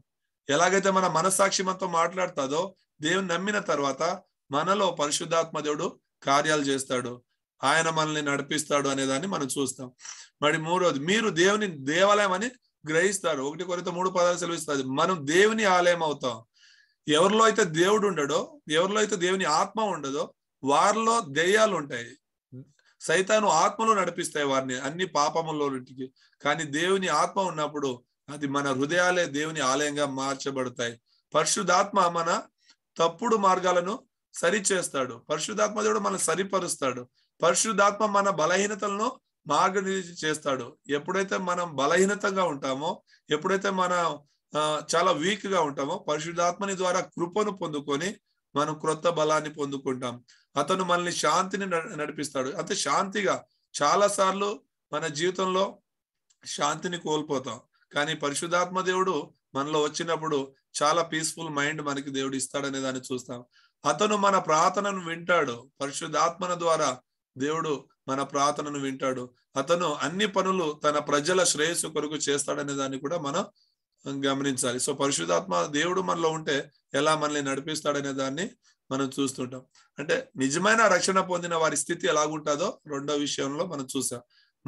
ఎలాగైతే మన మనస్సాక్షి మనతో మాట్లాడతాదో దేవుని నమ్మిన తర్వాత మనలో పరిశుద్ధాత్మ దేవుడు కార్యాలు చేస్తాడు ఆయన మనల్ని నడిపిస్తాడు అనేదాన్ని మనం చూస్తాం మరి మూడోది మీరు దేవుని దేవాలయం అని గ్రహిస్తాడు ఒకటి కొరత మూడు పదాలు సెలవిస్తుంది మనం దేవుని ఆలయం అవుతాం ఎవరిలో అయితే దేవుడు ఉండడో ఎవరిలో అయితే దేవుని ఆత్మ ఉండదో వారిలో దెయ్యాలు ఉంటాయి సైతాను ఆత్మలు నడిపిస్తాయి వారిని అన్ని ఇంటికి కానీ దేవుని ఆత్మ ఉన్నప్పుడు అది మన హృదయాలే దేవుని ఆలయంగా మార్చబడతాయి పరిశుద్ధాత్మ మన తప్పుడు మార్గాలను సరిచేస్తాడు పరిశుద్ధాత్మ దేవుడు మనం సరిపరుస్తాడు పరిశుద్ధాత్మ మన బలహీనతలను మార్గనిర్దేశం చేస్తాడు ఎప్పుడైతే మనం బలహీనతంగా ఉంటామో ఎప్పుడైతే మన చాలా వీక్ గా ఉంటామో పరిశుద్ధాత్మని ద్వారా కృపను పొందుకొని మనం క్రొత్త బలాన్ని పొందుకుంటాం అతను మనల్ని శాంతిని నడిపిస్తాడు అంతే శాంతిగా చాలా సార్లు మన జీవితంలో శాంతిని కోల్పోతాం కానీ పరిశుద్ధాత్మ దేవుడు మనలో వచ్చినప్పుడు చాలా పీస్ఫుల్ మైండ్ మనకి దేవుడు ఇస్తాడనే దాన్ని చూస్తాం అతను మన ప్రార్థనను వింటాడు పరిశుద్ధాత్మన ద్వారా దేవుడు మన ప్రార్థనను వింటాడు అతను అన్ని పనులు తన ప్రజల శ్రేయస్సు కొరకు చేస్తాడనే దాన్ని కూడా మనం గమనించాలి సో పరిశుధాత్మ దేవుడు మనలో ఉంటే ఎలా మనల్ని నడిపిస్తాడనే దాన్ని మనం చూస్తుంటాం అంటే నిజమైన రక్షణ పొందిన వారి స్థితి ఎలాగుంటుందో రెండో విషయంలో మనం చూసాం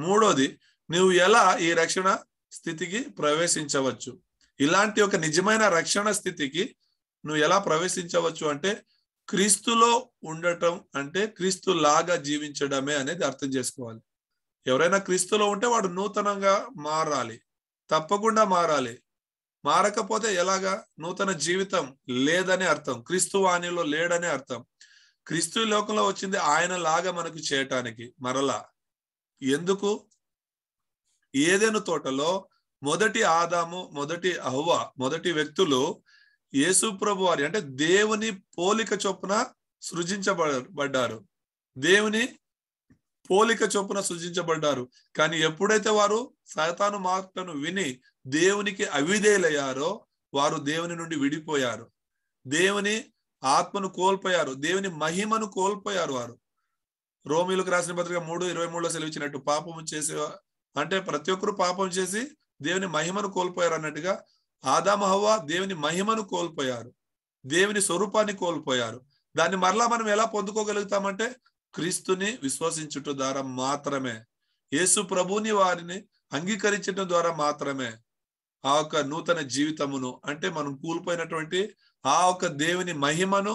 మూడోది నువ్వు ఎలా ఈ రక్షణ స్థితికి ప్రవేశించవచ్చు ఇలాంటి ఒక నిజమైన రక్షణ స్థితికి నువ్వు ఎలా ప్రవేశించవచ్చు అంటే క్రీస్తులో ఉండటం అంటే క్రీస్తు లాగా జీవించడమే అనేది అర్థం చేసుకోవాలి ఎవరైనా క్రీస్తులో ఉంటే వాడు నూతనంగా మారాలి తప్పకుండా మారాలి మారకపోతే ఎలాగా నూతన జీవితం లేదనే అర్థం క్రీస్తు వాణిలో లేడనే అర్థం క్రీస్తు లోకంలో వచ్చింది ఆయన లాగా మనకు చేయటానికి మరలా ఎందుకు ఏదైనా తోటలో మొదటి ఆదాము మొదటి అహ్వ మొదటి వ్యక్తులు యేసు ప్రభు వారి అంటే దేవుని పోలిక చొప్పున సృజించబడ్డారు దేవుని పోలిక చొప్పున సృజించబడ్డారు కానీ ఎప్పుడైతే వారు సతాను మాటను విని దేవునికి అవిధేయులయ్యారో వారు దేవుని నుండి విడిపోయారు దేవుని ఆత్మను కోల్పోయారు దేవుని మహిమను కోల్పోయారు వారు రోమిలకు రాసిన పత్రిక మూడు ఇరవై మూడులో సెలవిచ్చినట్టు పాపము చేసే అంటే ప్రతి ఒక్కరు పాపం చేసి దేవుని మహిమను కోల్పోయారు అన్నట్టుగా ఆదామహవ్వ దేవుని మహిమను కోల్పోయారు దేవుని స్వరూపాన్ని కోల్పోయారు దాన్ని మరలా మనం ఎలా పొందుకోగలుగుతామంటే క్రీస్తుని విశ్వసించుట ద్వారా మాత్రమే యేసు ప్రభుని వారిని అంగీకరించడం ద్వారా మాత్రమే ఆ యొక్క నూతన జీవితమును అంటే మనం కూలిపోయినటువంటి ఆ యొక్క దేవుని మహిమను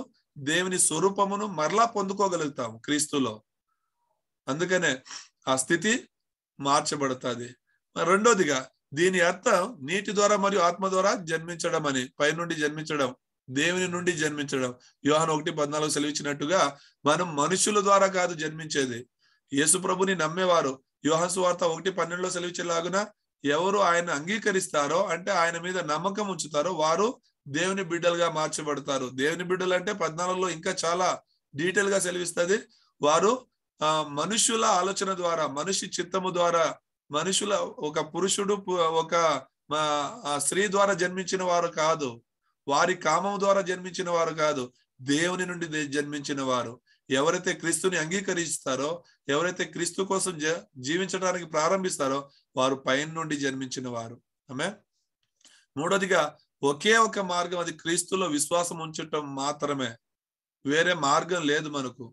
దేవుని స్వరూపమును మరలా పొందుకోగలుగుతాము క్రీస్తులో అందుకనే ఆ స్థితి మార్చబడుతుంది రెండోదిగా దీని అర్థం నీటి ద్వారా మరియు ఆత్మ ద్వారా జన్మించడం అని పై నుండి జన్మించడం దేవుని నుండి జన్మించడం యోహన్ ఒకటి పద్నాలుగు సెలవిచ్చినట్టుగా మనం మనుషుల ద్వారా కాదు జన్మించేది యేసు ప్రభుని నమ్మేవారు యోహన్ సువార్త ఒకటి పన్నెండులో సెలవిచ్చేలాగున ఎవరు ఆయన అంగీకరిస్తారో అంటే ఆయన మీద నమ్మకం ఉంచుతారో వారు దేవుని బిడ్డలుగా మార్చబడతారు దేవుని బిడ్డలు అంటే పద్నాలుగులో ఇంకా చాలా డీటెయిల్ గా సెలవిస్తుంది వారు మనుషుల ఆలోచన ద్వారా మనిషి చిత్తము ద్వారా మనుషుల ఒక పురుషుడు ఒక స్త్రీ ద్వారా జన్మించిన వారు కాదు వారి కామం ద్వారా జన్మించిన వారు కాదు దేవుని నుండి జన్మించిన వారు ఎవరైతే క్రీస్తుని అంగీకరిస్తారో ఎవరైతే క్రీస్తు కోసం జీవించడానికి ప్రారంభిస్తారో వారు పైన నుండి జన్మించిన వారు ఆమె మూడోదిగా ఒకే ఒక మార్గం అది క్రీస్తులో విశ్వాసం ఉంచటం మాత్రమే వేరే మార్గం లేదు మనకు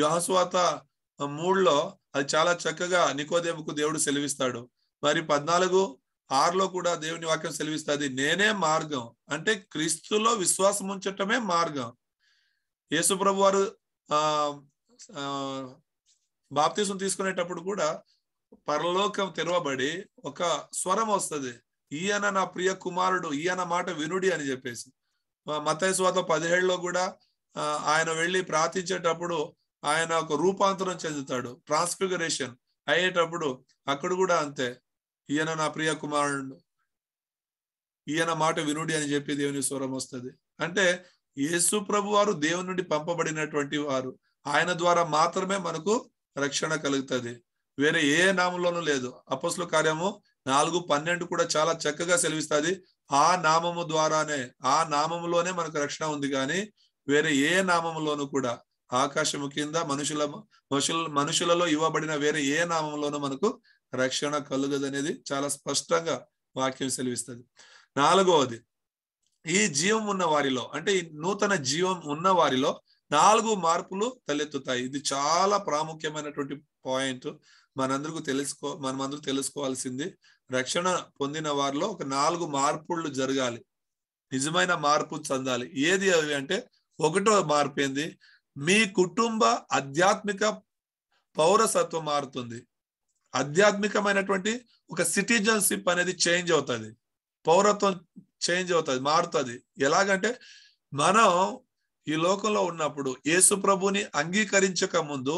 యోహస్వాత మూడులో అది చాలా చక్కగా నికోదేవుకు దేవుడు సెలవిస్తాడు మరి పద్నాలుగు ఆరులో కూడా దేవుని వాక్యం సెలవిస్తుంది నేనే మార్గం అంటే క్రీస్తులో విశ్వాసం ఉంచటమే మార్గం యేసుప్రభు వారు ఆ బాప్తీసం తీసుకునేటప్పుడు కూడా పరలోకం తెరవబడి ఒక స్వరం వస్తుంది ఈయన నా ప్రియ కుమారుడు ఈయన మాట వినుడి అని చెప్పేసి మతైస్వాత పదిహేడులో కూడా ఆయన వెళ్ళి ప్రార్థించేటప్పుడు ఆయన ఒక రూపాంతరం చెందుతాడు ట్రాన్స్ఫిగరేషన్ అయ్యేటప్పుడు అక్కడ కూడా అంతే ఈయన నా ప్రియ కుమారుడు ఈయన మాట వినుడి అని చెప్పి దేవుని స్వరం వస్తుంది అంటే యేసు ప్రభు వారు దేవుని నుండి పంపబడినటువంటి వారు ఆయన ద్వారా మాత్రమే మనకు రక్షణ కలుగుతుంది వేరే ఏ నామంలోనూ లేదు అపస్ల కార్యము నాలుగు పన్నెండు కూడా చాలా చక్కగా సెలవిస్తుంది ఆ నామము ద్వారానే ఆ నామములోనే మనకు రక్షణ ఉంది కానీ వేరే ఏ నామములోనూ కూడా ఆకాశము కింద మనుషుల మనుషుల మనుషులలో ఇవ్వబడిన వేరే ఏ నామంలోనూ మనకు రక్షణ కలుగదనేది చాలా స్పష్టంగా వాక్యం సెలవిస్తుంది నాలుగవది ఈ జీవం ఉన్న వారిలో అంటే ఈ నూతన జీవం ఉన్న వారిలో నాలుగు మార్పులు తలెత్తుతాయి ఇది చాలా ప్రాముఖ్యమైనటువంటి పాయింట్ మనందరికీ తెలుసుకో మనమందరూ తెలుసుకోవాల్సింది రక్షణ పొందిన వారిలో ఒక నాలుగు మార్పులు జరగాలి నిజమైన మార్పు చెందాలి ఏది అవి అంటే ఒకటో మార్పు ఏంది మీ కుటుంబ ఆధ్యాత్మిక పౌరసత్వం మారుతుంది ఆధ్యాత్మికమైనటువంటి ఒక సిటిజన్షిప్ అనేది చేంజ్ అవుతుంది పౌరత్వం చేంజ్ అవుతుంది మారుతుంది ఎలాగంటే మనం ఈ లోకంలో ఉన్నప్పుడు యేసు ప్రభుని అంగీకరించక ముందు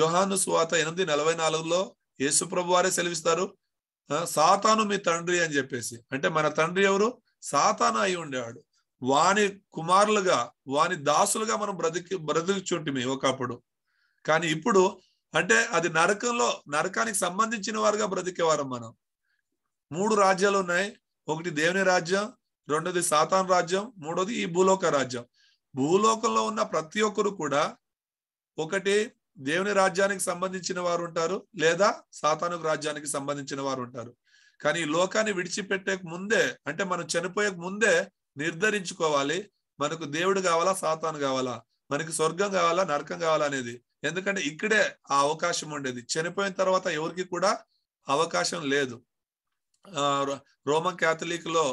యుహాను స్వాత ఎనిమిది నలభై నాలుగులో యేసు ప్రభు వారే సెలవిస్తారు సాతాను మీ తండ్రి అని చెప్పేసి అంటే మన తండ్రి ఎవరు సాతాను అయి ఉండేవాడు వాని కుమారులుగా వాని దాసులుగా మనం బ్రతికి బ్రతుకుచుంటిమి ఒకప్పుడు కానీ ఇప్పుడు అంటే అది నరకంలో నరకానికి సంబంధించిన వారుగా బ్రతికేవారు మనం మూడు రాజ్యాలు ఉన్నాయి ఒకటి దేవుని రాజ్యం రెండోది సాతాన్ రాజ్యం మూడోది ఈ భూలోక రాజ్యం భూలోకంలో ఉన్న ప్రతి ఒక్కరు కూడా ఒకటి దేవుని రాజ్యానికి సంబంధించిన వారు ఉంటారు లేదా సాతాను రాజ్యానికి సంబంధించిన వారు ఉంటారు కానీ ఈ లోకాన్ని విడిచిపెట్టే ముందే అంటే మనం చనిపోయే ముందే నిర్ధరించుకోవాలి మనకు దేవుడు కావాలా సాతాను కావాలా మనకి స్వర్గం కావాలా నరకం కావాలా అనేది ఎందుకంటే ఇక్కడే ఆ అవకాశం ఉండేది చనిపోయిన తర్వాత ఎవరికి కూడా అవకాశం లేదు రోమన్ క్యాథలిక్ లో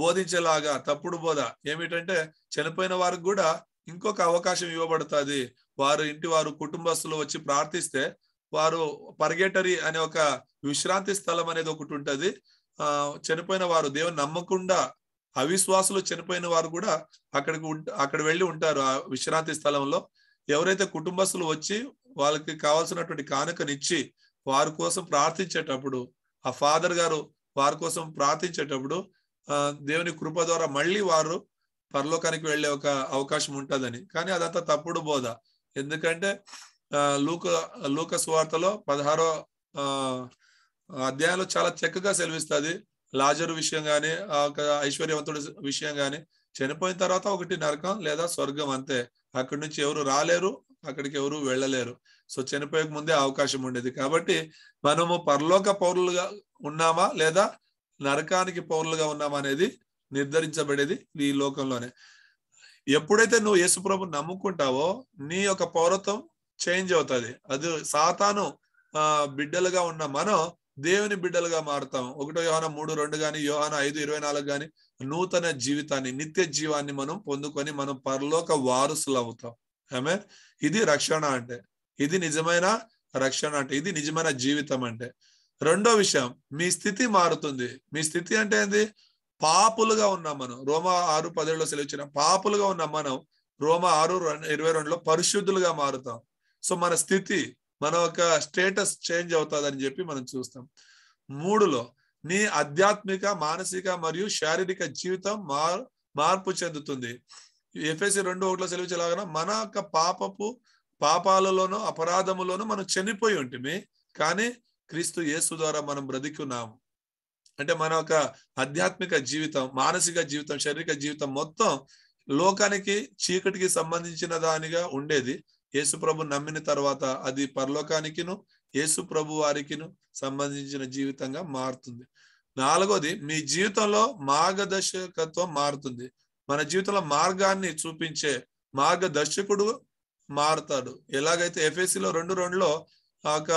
బోధించేలాగా తప్పుడు బోధ ఏమిటంటే చనిపోయిన వారికి కూడా ఇంకొక అవకాశం ఇవ్వబడుతుంది వారు ఇంటి వారు కుటుంబస్తులు వచ్చి ప్రార్థిస్తే వారు పర్గేటరీ అనే ఒక విశ్రాంతి స్థలం అనేది ఒకటి ఉంటుంది చనిపోయిన వారు దేవుని నమ్మకుండా అవిశ్వాసులు చనిపోయిన వారు కూడా అక్కడికి అక్కడ వెళ్ళి ఉంటారు ఆ విశ్రాంతి స్థలంలో ఎవరైతే కుటుంబస్తులు వచ్చి వాళ్ళకి కావాల్సినటువంటి కానుకనిచ్చి వారి కోసం ప్రార్థించేటప్పుడు ఆ ఫాదర్ గారు వారి కోసం ప్రార్థించేటప్పుడు దేవుని కృప ద్వారా మళ్ళీ వారు పరలోకానికి వెళ్ళే ఒక అవకాశం ఉంటుందని కానీ అదంతా తప్పుడు బోధ ఎందుకంటే లూక లూక సువార్తలో పదహారో అధ్యాయంలో చాలా చక్కగా సెలవిస్తుంది లాజరు విషయం కానీ ఆ ఐశ్వర్యవంతుడు విషయం కానీ చనిపోయిన తర్వాత ఒకటి నరకం లేదా స్వర్గం అంతే అక్కడి నుంచి ఎవరు రాలేరు అక్కడికి ఎవరు వెళ్ళలేరు సో చనిపోయే ముందే అవకాశం ఉండేది కాబట్టి మనము పరలోక పౌరులుగా ఉన్నామా లేదా నరకానికి పౌరులుగా ఉన్నామా అనేది నిర్ధారించబడేది ఈ లోకంలోనే ఎప్పుడైతే నువ్వు యేసుప్రభు నమ్ముకుంటావో నీ యొక్క పౌరత్వం చేంజ్ అవుతుంది అది సాతాను బిడ్డలుగా ఉన్న మనం దేవుని బిడ్డలుగా మారుతాం ఒకటో యోహన మూడు రెండు కానీ యోహన ఐదు ఇరవై నాలుగు కానీ నూతన జీవితాన్ని నిత్య జీవాన్ని మనం పొందుకొని మనం పరలోక వారసులు అవుతాం ఆమె ఇది రక్షణ అంటే ఇది నిజమైన రక్షణ అంటే ఇది నిజమైన జీవితం అంటే రెండో విషయం మీ స్థితి మారుతుంది మీ స్థితి అంటే ఏంది పాపులుగా ఉన్నాం మనం రోమా ఆరు పదిలో సెలవుచ్చిన పాపులుగా ఉన్నాం మనం రోమా ఆరు ఇరవై రెండులో పరిశుద్ధులుగా మారుతాం సో మన స్థితి మన ఒక స్టేటస్ చేంజ్ అవుతుందని చెప్పి మనం చూస్తాం మూడులో నీ ఆధ్యాత్మిక మానసిక మరియు శారీరక జీవితం మార్ మార్పు చెందుతుంది ఎఫ్ఎస్సి రెండు ఒకటిలో సెలవు చేయలాగా మన యొక్క పాపపు పాపాలలోనూ అపరాధములోనూ మనం చనిపోయి ఉంటుంది కానీ క్రీస్తు యేసు ద్వారా మనం బ్రతికున్నాము అంటే మన యొక్క ఆధ్యాత్మిక జీవితం మానసిక జీవితం శారీరక జీవితం మొత్తం లోకానికి చీకటికి సంబంధించిన దానిగా ఉండేది యేసు ప్రభు నమ్మిన తర్వాత అది పరలోకానికిను యేసు ప్రభు వారికిను సంబంధించిన జీవితంగా మారుతుంది నాలుగోది మీ జీవితంలో మార్గదర్శకత్వం మారుతుంది మన జీవితంలో మార్గాన్ని చూపించే మార్గదర్శకుడు మారుతాడు ఎలాగైతే ఎఫ్ఎస్సిలో రెండు రెండులో ఒక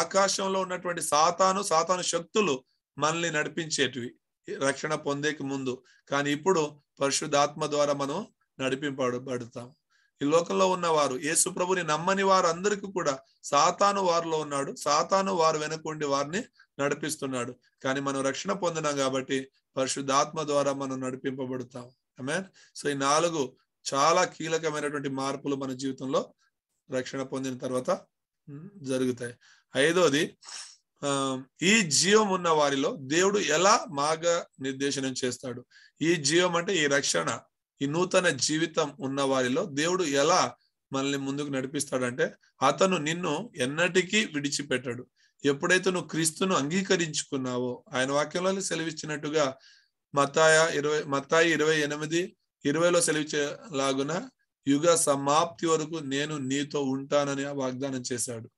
ఆకాశంలో ఉన్నటువంటి సాతాను సాతాను శక్తులు మనల్ని నడిపించేటివి రక్షణ పొందేకి ముందు కానీ ఇప్పుడు పరిశుద్ధాత్మ ద్వారా మనం నడిపింపబడతాం ఈ లోకంలో ఉన్నవారు యేసు ప్రభుని నమ్మని వారు అందరికీ కూడా సాతాను వారిలో ఉన్నాడు సాతాను వారు ఉండి వారిని నడిపిస్తున్నాడు కానీ మనం రక్షణ పొందినాం కాబట్టి పరిశుద్ధాత్మ ద్వారా మనం నడిపింపబడతాం అమెన్ సో ఈ నాలుగు చాలా కీలకమైనటువంటి మార్పులు మన జీవితంలో రక్షణ పొందిన తర్వాత జరుగుతాయి ఐదోది ఈ జీవం ఉన్న వారిలో దేవుడు ఎలా మార్గ నిర్దేశనం చేస్తాడు ఈ జీవం అంటే ఈ రక్షణ ఈ నూతన జీవితం ఉన్న వారిలో దేవుడు ఎలా మనల్ని ముందుకు నడిపిస్తాడంటే అతను నిన్ను ఎన్నటికీ విడిచిపెట్టాడు ఎప్పుడైతే నువ్వు క్రీస్తును అంగీకరించుకున్నావో ఆయన వాక్యంలో సెలవిచ్చినట్టుగా మతాయ ఇరవై మతాయి ఇరవై ఎనిమిది ఇరవైలో సెలవిచ్చేలాగున యుగ సమాప్తి వరకు నేను నీతో ఉంటానని వాగ్దానం చేశాడు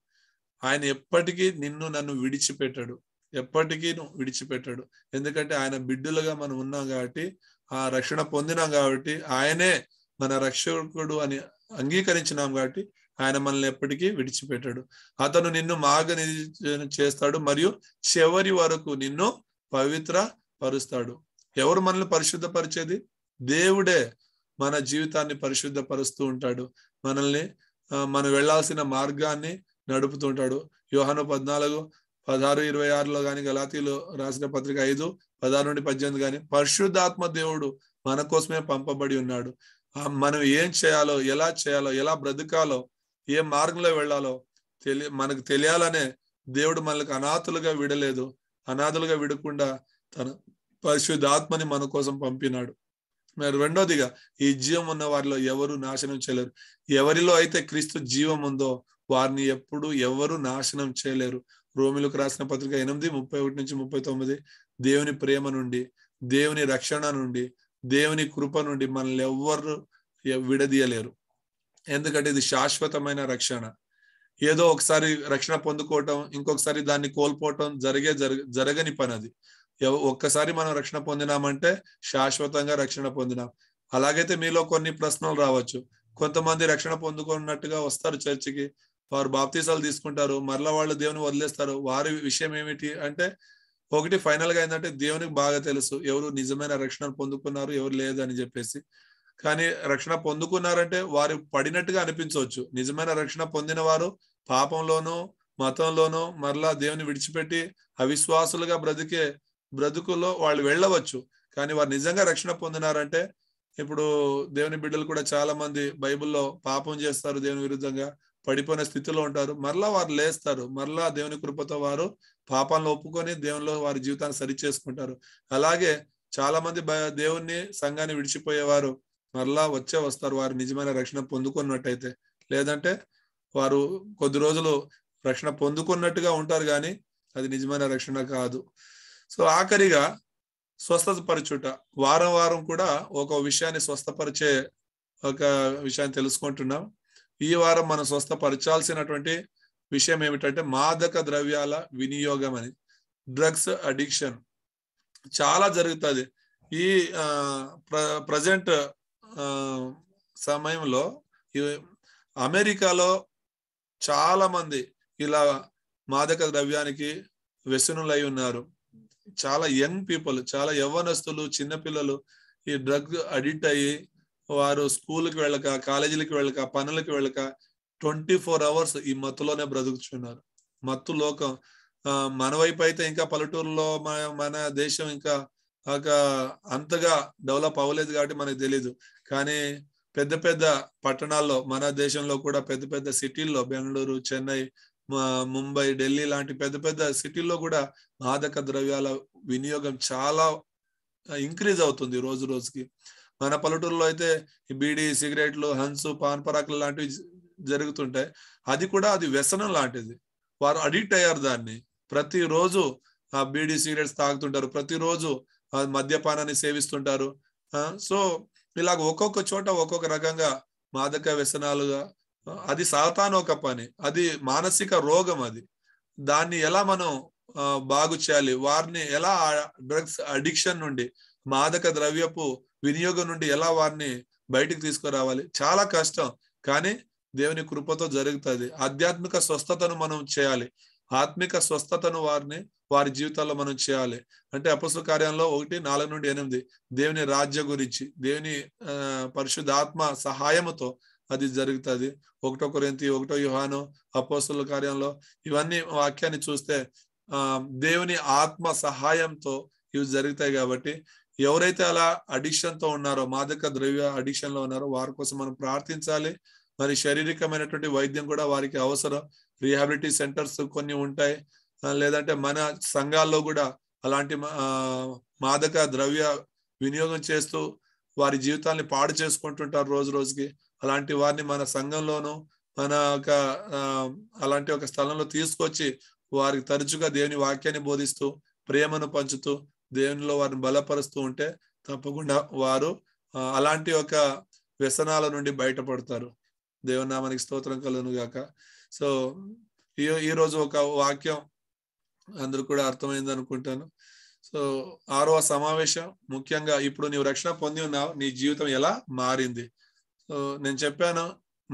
ఆయన ఎప్పటికీ నిన్ను నన్ను విడిచిపెట్టాడు ఎప్పటికీ విడిచిపెట్టాడు ఎందుకంటే ఆయన బిడ్డలుగా మనం ఉన్నాం కాబట్టి ఆ రక్షణ పొందినాం కాబట్టి ఆయనే మన రక్షకుడు అని అంగీకరించినాం కాబట్టి ఆయన మనల్ని ఎప్పటికీ విడిచిపెట్టాడు అతను నిన్ను మార్గనిర్దేశం చేస్తాడు మరియు చివరి వరకు నిన్ను పవిత్ర పరుస్తాడు ఎవరు మనల్ని పరిశుద్ధపరిచేది దేవుడే మన జీవితాన్ని పరిశుద్ధపరుస్తూ ఉంటాడు మనల్ని మనం వెళ్లాల్సిన మార్గాన్ని నడుపుతుంటాడు యోహాను పద్నాలుగు పదహారు ఇరవై ఆరులో కానీ గలాతీలో రాసిన పత్రిక ఐదు పదహారు నుండి పద్దెనిమిది కానీ పరిశుద్ధాత్మ దేవుడు మన కోసమే పంపబడి ఉన్నాడు మనం ఏం చేయాలో ఎలా చేయాలో ఎలా బ్రతకాలో ఏ మార్గంలో వెళ్ళాలో తెలియ మనకు తెలియాలనే దేవుడు మనకు అనాథులుగా విడలేదు అనాథులుగా విడకుండా తన పరిశుద్ధాత్మని మన కోసం పంపినాడు మరి రెండోదిగా ఈ జీవం ఉన్న వారిలో ఎవరు నాశనం చేయలేరు ఎవరిలో అయితే క్రీస్తు జీవం ఉందో వారిని ఎప్పుడు ఎవరు నాశనం చేయలేరు రోమిలకు రాసిన పత్రిక ఎనిమిది ముప్పై ఒకటి నుంచి ముప్పై తొమ్మిది దేవుని ప్రేమ నుండి దేవుని రక్షణ నుండి దేవుని కృప నుండి మనల్ని ఎవ్వరు విడదీయలేరు ఎందుకంటే ఇది శాశ్వతమైన రక్షణ ఏదో ఒకసారి రక్షణ పొందుకోవటం ఇంకొకసారి దాన్ని కోల్పోవటం జరిగే జరగని పని అది ఒక్కసారి మనం రక్షణ పొందినామంటే శాశ్వతంగా రక్షణ పొందినాం అలాగైతే మీలో కొన్ని ప్రశ్నలు రావచ్చు కొంతమంది రక్షణ పొందుకున్నట్టుగా వస్తారు చర్చికి వారు బాప్తీసాలు తీసుకుంటారు మరలా వాళ్ళు దేవుని వదిలేస్తారు వారి విషయం ఏమిటి అంటే ఒకటి ఫైనల్ గా ఏంటంటే దేవునికి బాగా తెలుసు ఎవరు నిజమైన రక్షణ పొందుకున్నారు ఎవరు లేదు అని చెప్పేసి కానీ రక్షణ పొందుకున్నారంటే వారు పడినట్టుగా అనిపించవచ్చు నిజమైన రక్షణ పొందిన వారు పాపంలోనూ మతంలోనూ మరలా దేవుని విడిచిపెట్టి అవిశ్వాసులుగా బ్రతికే బ్రతుకులో వాళ్ళు వెళ్ళవచ్చు కానీ వారు నిజంగా రక్షణ పొందినారంటే ఇప్పుడు దేవుని బిడ్డలు కూడా చాలా మంది బైబిల్లో పాపం చేస్తారు దేవుని విరుద్ధంగా పడిపోయిన స్థితిలో ఉంటారు మరలా వారు లేస్తారు మరలా దేవుని కృపతో వారు పాపాలను ఒప్పుకొని దేవునిలో వారి జీవితాన్ని సరి చేసుకుంటారు అలాగే చాలా మంది దేవుణ్ణి సంఘాన్ని విడిచిపోయేవారు మరలా వచ్చే వస్తారు వారు నిజమైన రక్షణ పొందుకున్నట్టయితే లేదంటే వారు కొద్ది రోజులు రక్షణ పొందుకున్నట్టుగా ఉంటారు కానీ అది నిజమైన రక్షణ కాదు సో ఆఖరిగా స్వస్థపరచుట వారం వారం కూడా ఒక విషయాన్ని స్వస్థపరిచే ఒక విషయాన్ని తెలుసుకుంటున్నాం ఈ వారం మనం స్వస్థపరచాల్సినటువంటి విషయం ఏమిటంటే మాదక ద్రవ్యాల వినియోగం అని డ్రగ్స్ అడిక్షన్ చాలా జరుగుతుంది ఈ ప్రజెంట్ సమయంలో అమెరికాలో చాలా మంది ఇలా మాదక ద్రవ్యానికి వ్యసనులై ఉన్నారు చాలా యంగ్ పీపుల్ చాలా యవ్వనస్తులు చిన్నపిల్లలు ఈ డ్రగ్ అడిక్ట్ అయ్యి వారు స్కూల్కి వెళ్ళక కాలేజీలకు వెళ్ళక పనులకు వెళ్ళక ట్వంటీ ఫోర్ అవర్స్ ఈ మత్తులోనే బ్రతుకుతున్నారు మత్తు లోకం మన వైపు అయితే ఇంకా పల్లెటూరులో మన మన దేశం ఇంకా ఒక అంతగా డెవలప్ అవ్వలేదు కాబట్టి మనకు తెలీదు కానీ పెద్ద పెద్ద పట్టణాల్లో మన దేశంలో కూడా పెద్ద పెద్ద సిటీల్లో బెంగళూరు చెన్నై ముంబై ఢిల్లీ లాంటి పెద్ద పెద్ద సిటీల్లో కూడా మాదక ద్రవ్యాల వినియోగం చాలా ఇంక్రీజ్ అవుతుంది రోజు రోజుకి మన పల్లెటూరులో అయితే బీడీ సిగరెట్లు హన్సు పాన్ పరాకులు లాంటివి జరుగుతుంటాయి అది కూడా అది వ్యసనం లాంటిది వారు అడిక్ట్ అయ్యారు దాన్ని ప్రతిరోజు ఆ బీడీ సిగరెట్స్ తాగుతుంటారు ప్రతిరోజు మద్యపానాన్ని సేవిస్తుంటారు సో ఇలాగ ఒక్కొక్క చోట ఒక్కొక్క రకంగా మాదక వ్యసనాలుగా అది సాతాన్ ఒక పని అది మానసిక రోగం అది దాన్ని ఎలా మనం బాగు చేయాలి వారిని ఎలా డ్రగ్స్ అడిక్షన్ నుండి మాదక ద్రవ్యపు వినియోగం నుండి ఎలా వారిని బయటికి తీసుకురావాలి చాలా కష్టం కానీ దేవుని కృపతో జరుగుతుంది ఆధ్యాత్మిక స్వస్థతను మనం చేయాలి ఆత్మిక స్వస్థతను వారిని వారి జీవితాల్లో మనం చేయాలి అంటే అపస్సు కార్యంలో ఒకటి నాలుగు నుండి ఎనిమిది దేవుని రాజ్య గురించి దేవుని పరిశుద్ధాత్మ సహాయముతో అది జరుగుతుంది ఒకటో కొరింతి ఒకటో యుహాను అపోసుల కార్యంలో ఇవన్నీ వాక్యాన్ని చూస్తే ఆ దేవుని ఆత్మ సహాయంతో ఇవి జరుగుతాయి కాబట్టి ఎవరైతే అలా అడిక్షన్ తో ఉన్నారో మాదక ద్రవ్య అడిక్షన్ లో ఉన్నారో వారి కోసం మనం ప్రార్థించాలి మరి శారీరకమైనటువంటి వైద్యం కూడా వారికి అవసరం రీహాబిలిటీ సెంటర్స్ కొన్ని ఉంటాయి లేదంటే మన సంఘాల్లో కూడా అలాంటి మాదక ద్రవ్య వినియోగం చేస్తూ వారి జీవితాన్ని పాడు చేసుకుంటుంటారు రోజు రోజుకి అలాంటి వారిని మన సంఘంలోనూ మన ఒక అలాంటి ఒక స్థలంలో తీసుకొచ్చి వారికి తరచుగా దేవుని వాక్యాన్ని బోధిస్తూ ప్రేమను పంచుతూ దేవునిలో వారిని బలపరుస్తూ ఉంటే తప్పకుండా వారు అలాంటి ఒక వ్యసనాల నుండి బయటపడతారు దేవనామానికి నామానికి స్తోత్రం కలుగును గాక సో ఈ ఈ రోజు ఒక వాక్యం అందరు కూడా అర్థమైంది అనుకుంటాను సో ఆరవ సమావేశం ముఖ్యంగా ఇప్పుడు నీవు రక్షణ పొంది ఉన్నావు నీ జీవితం ఎలా మారింది సో నేను చెప్పాను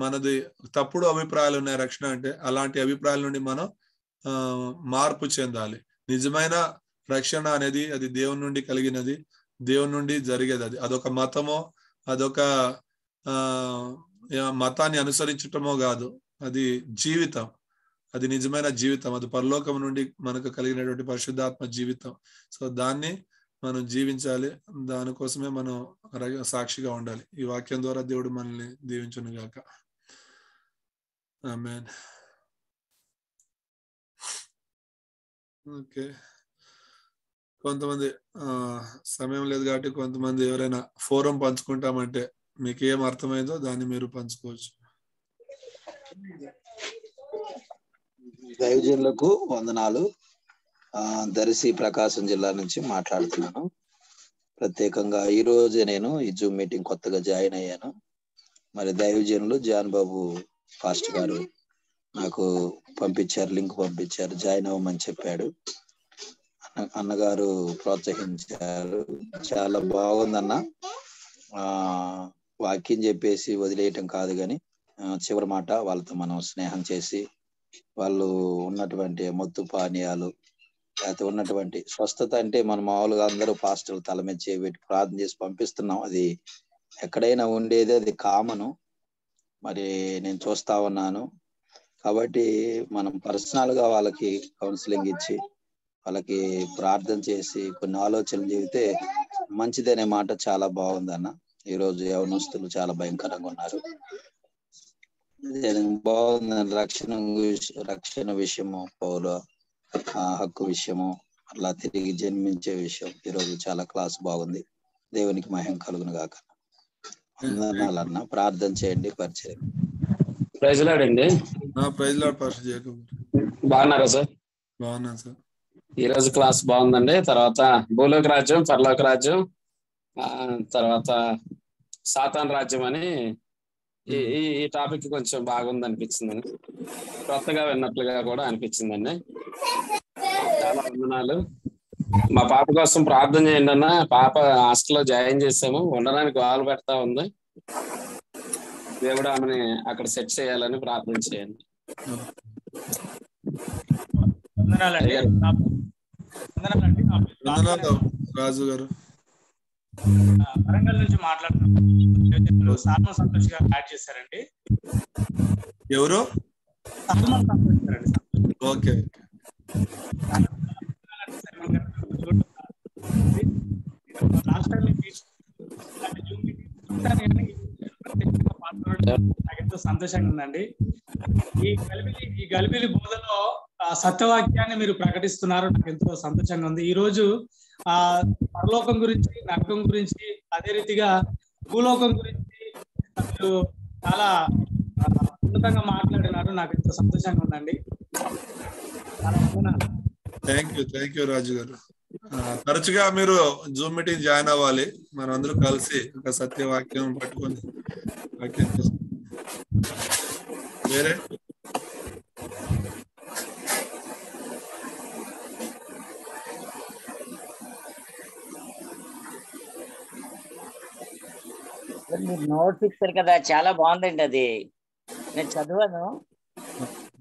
మనది తప్పుడు అభిప్రాయాలు ఉన్నాయి రక్షణ అంటే అలాంటి అభిప్రాయాల నుండి మనం మార్పు చెందాలి నిజమైన రక్షణ అనేది అది దేవుని నుండి కలిగినది దేవుని నుండి జరిగేది అది అదొక మతమో అదొక ఆ మతాన్ని అనుసరించటమో కాదు అది జీవితం అది నిజమైన జీవితం అది పరలోకం నుండి మనకు కలిగినటువంటి పరిశుద్ధాత్మ జీవితం సో దాన్ని మనం జీవించాలి దానికోసమే మనం సాక్షిగా ఉండాలి ఈ వాక్యం ద్వారా దేవుడు మనల్ని దీవించును గాక ఆమెన్ ఓకే కొంతమంది సమయం లేదు కాబట్టి కొంతమంది ఎవరైనా ఫోరం పంచుకుంటామంటే మీకు ఏం అర్థమైందో దాన్ని మీరు పంచుకోవచ్చు దైవజనులకు వందనాలు దర్శి ప్రకాశం జిల్లా నుంచి మాట్లాడుతున్నాను ప్రత్యేకంగా ఈ రోజే నేను ఈ జూమ్ మీటింగ్ కొత్తగా జాయిన్ అయ్యాను మరి దైవజనులు జాన్ బాబు ఫాస్ట్ గారు నాకు పంపించారు లింక్ పంపించారు జాయిన్ అవ్వమని చెప్పాడు అన్నగారు ప్రోత్సహించారు చాలా బాగుందన్న వాక్యం చెప్పేసి వదిలేయటం కాదు కానీ చివరి మాట వాళ్ళతో మనం స్నేహం చేసి వాళ్ళు ఉన్నటువంటి మత్తు పానీయాలు లేకపోతే ఉన్నటువంటి స్వస్థత అంటే మన మామూలుగా అందరూ పాస్టర్లు తల మీద ప్రార్థన చేసి పంపిస్తున్నాం అది ఎక్కడైనా ఉండేది అది కామను మరి నేను చూస్తా ఉన్నాను కాబట్టి మనం పర్సనల్గా వాళ్ళకి కౌన్సిలింగ్ ఇచ్చి వాళ్ళకి ప్రార్థన చేసి కొన్ని ఆలోచనలు చెబితే మంచిదనే మాట చాలా అన్న ఈ రోజు యవనస్తులు చాలా భయంకరంగా ఉన్నారు బాగుంది రక్షణ రక్షణ విషయము పౌర హక్కు విషయము అట్లా తిరిగి జన్మించే విషయం ఈ రోజు చాలా క్లాస్ బాగుంది దేవునికి మహం కలుగును గాక వందనాలన్న ప్రార్థన చేయండి పరిచయం ప్రజలాడండి బాగున్నారా సార్ బాగున్నాను సార్ ఈ రోజు క్లాస్ బాగుందండి తర్వాత భూలోక రాజ్యం పర్లోక రాజ్యం తర్వాత సాతాన్ రాజ్యం అని ఈ ఈ టాపిక్ కొంచెం బాగుంది అనిపించిందండి కొత్తగా విన్నట్లుగా కూడా అనిపించిందండి చాలా వందనాలు మా పాప కోసం ప్రార్థన చేయండి అన్న పాప హాస్టల్లో జాయిన్ చేసాము ఉండడానికి వాళ్ళు పెడతా ఉంది దేవుడు ఆమెని అక్కడ సెట్ చేయాలని ప్రార్థన చేయండి రాజు గారు వరంగల్ నుంచి మాట్లాడుతున్నారు సాల్మన్ సంతోష్ గారు యాడ్ చేశారండి ఎవరు సాల్మన్ సంతోష్ గారు ఓకే సంతోషంగా ఉందండి ఈ గలిబిలి ఈ గలిబిలి బోధలో ఆ సత్యవాక్యాన్ని మీరు ప్రకటిస్తున్నారు నాకు ఎంతో సంతోషంగా ఉంది ఈ రోజు ఆ పరలోకం గురించి నరకం గురించి అదే రీతిగా భూలోకం గురించి మీరు చాలా అద్భుతంగా మాట్లాడినారు నాకు ఎంతో సంతోషంగా ఉందండి thank you thank you Raju గారు తరచుగా మీరు జూమ్ మీటింగ్ జాయిన్ అవ్వాలి మనం అందరూ కలిసి ఒక సత్యవాక్యం పట్టుకొని వాక్యం వేరే మీరు నోట్స్ ఇచ్చారు కదా చాలా బాగుందండి అది నేను చదివాను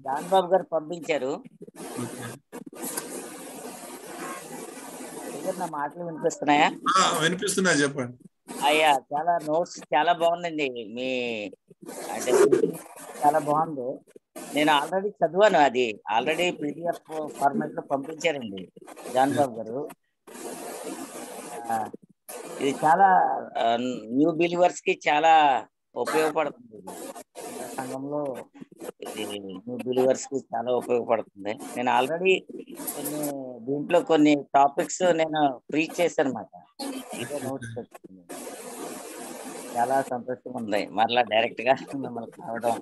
దాన్ బాబు గారు పంపించారు నా మాటలు వినిపిస్తున్నాయా చెప్పండి అయ్యా చాలా నోట్స్ చాలా బాగుందండి మీ అంటే చాలా బాగుంది నేను ఆల్రెడీ చదివాను అది ఆల్రెడీ పీడిఎఫ్ ఫార్మాట్ లో పంపించారండి జాన్ బాబు గారు ఇది చాలా న్యూ బిలీవర్స్ కి చాలా ఉపయోగపడుతుంది సంఘంలో ఇది న్యూ బిలీవర్స్ కి చాలా ఉపయోగపడుతుంది నేను ఆల్రెడీ కొన్ని దీంట్లో కొన్ని టాపిక్స్ నేను ప్రీచ్ చేశాను అన్నమాట చాలా సంతోషంగా ఉంది మరలా డైరెక్ట్ గా మిమ్మల్ని కావడం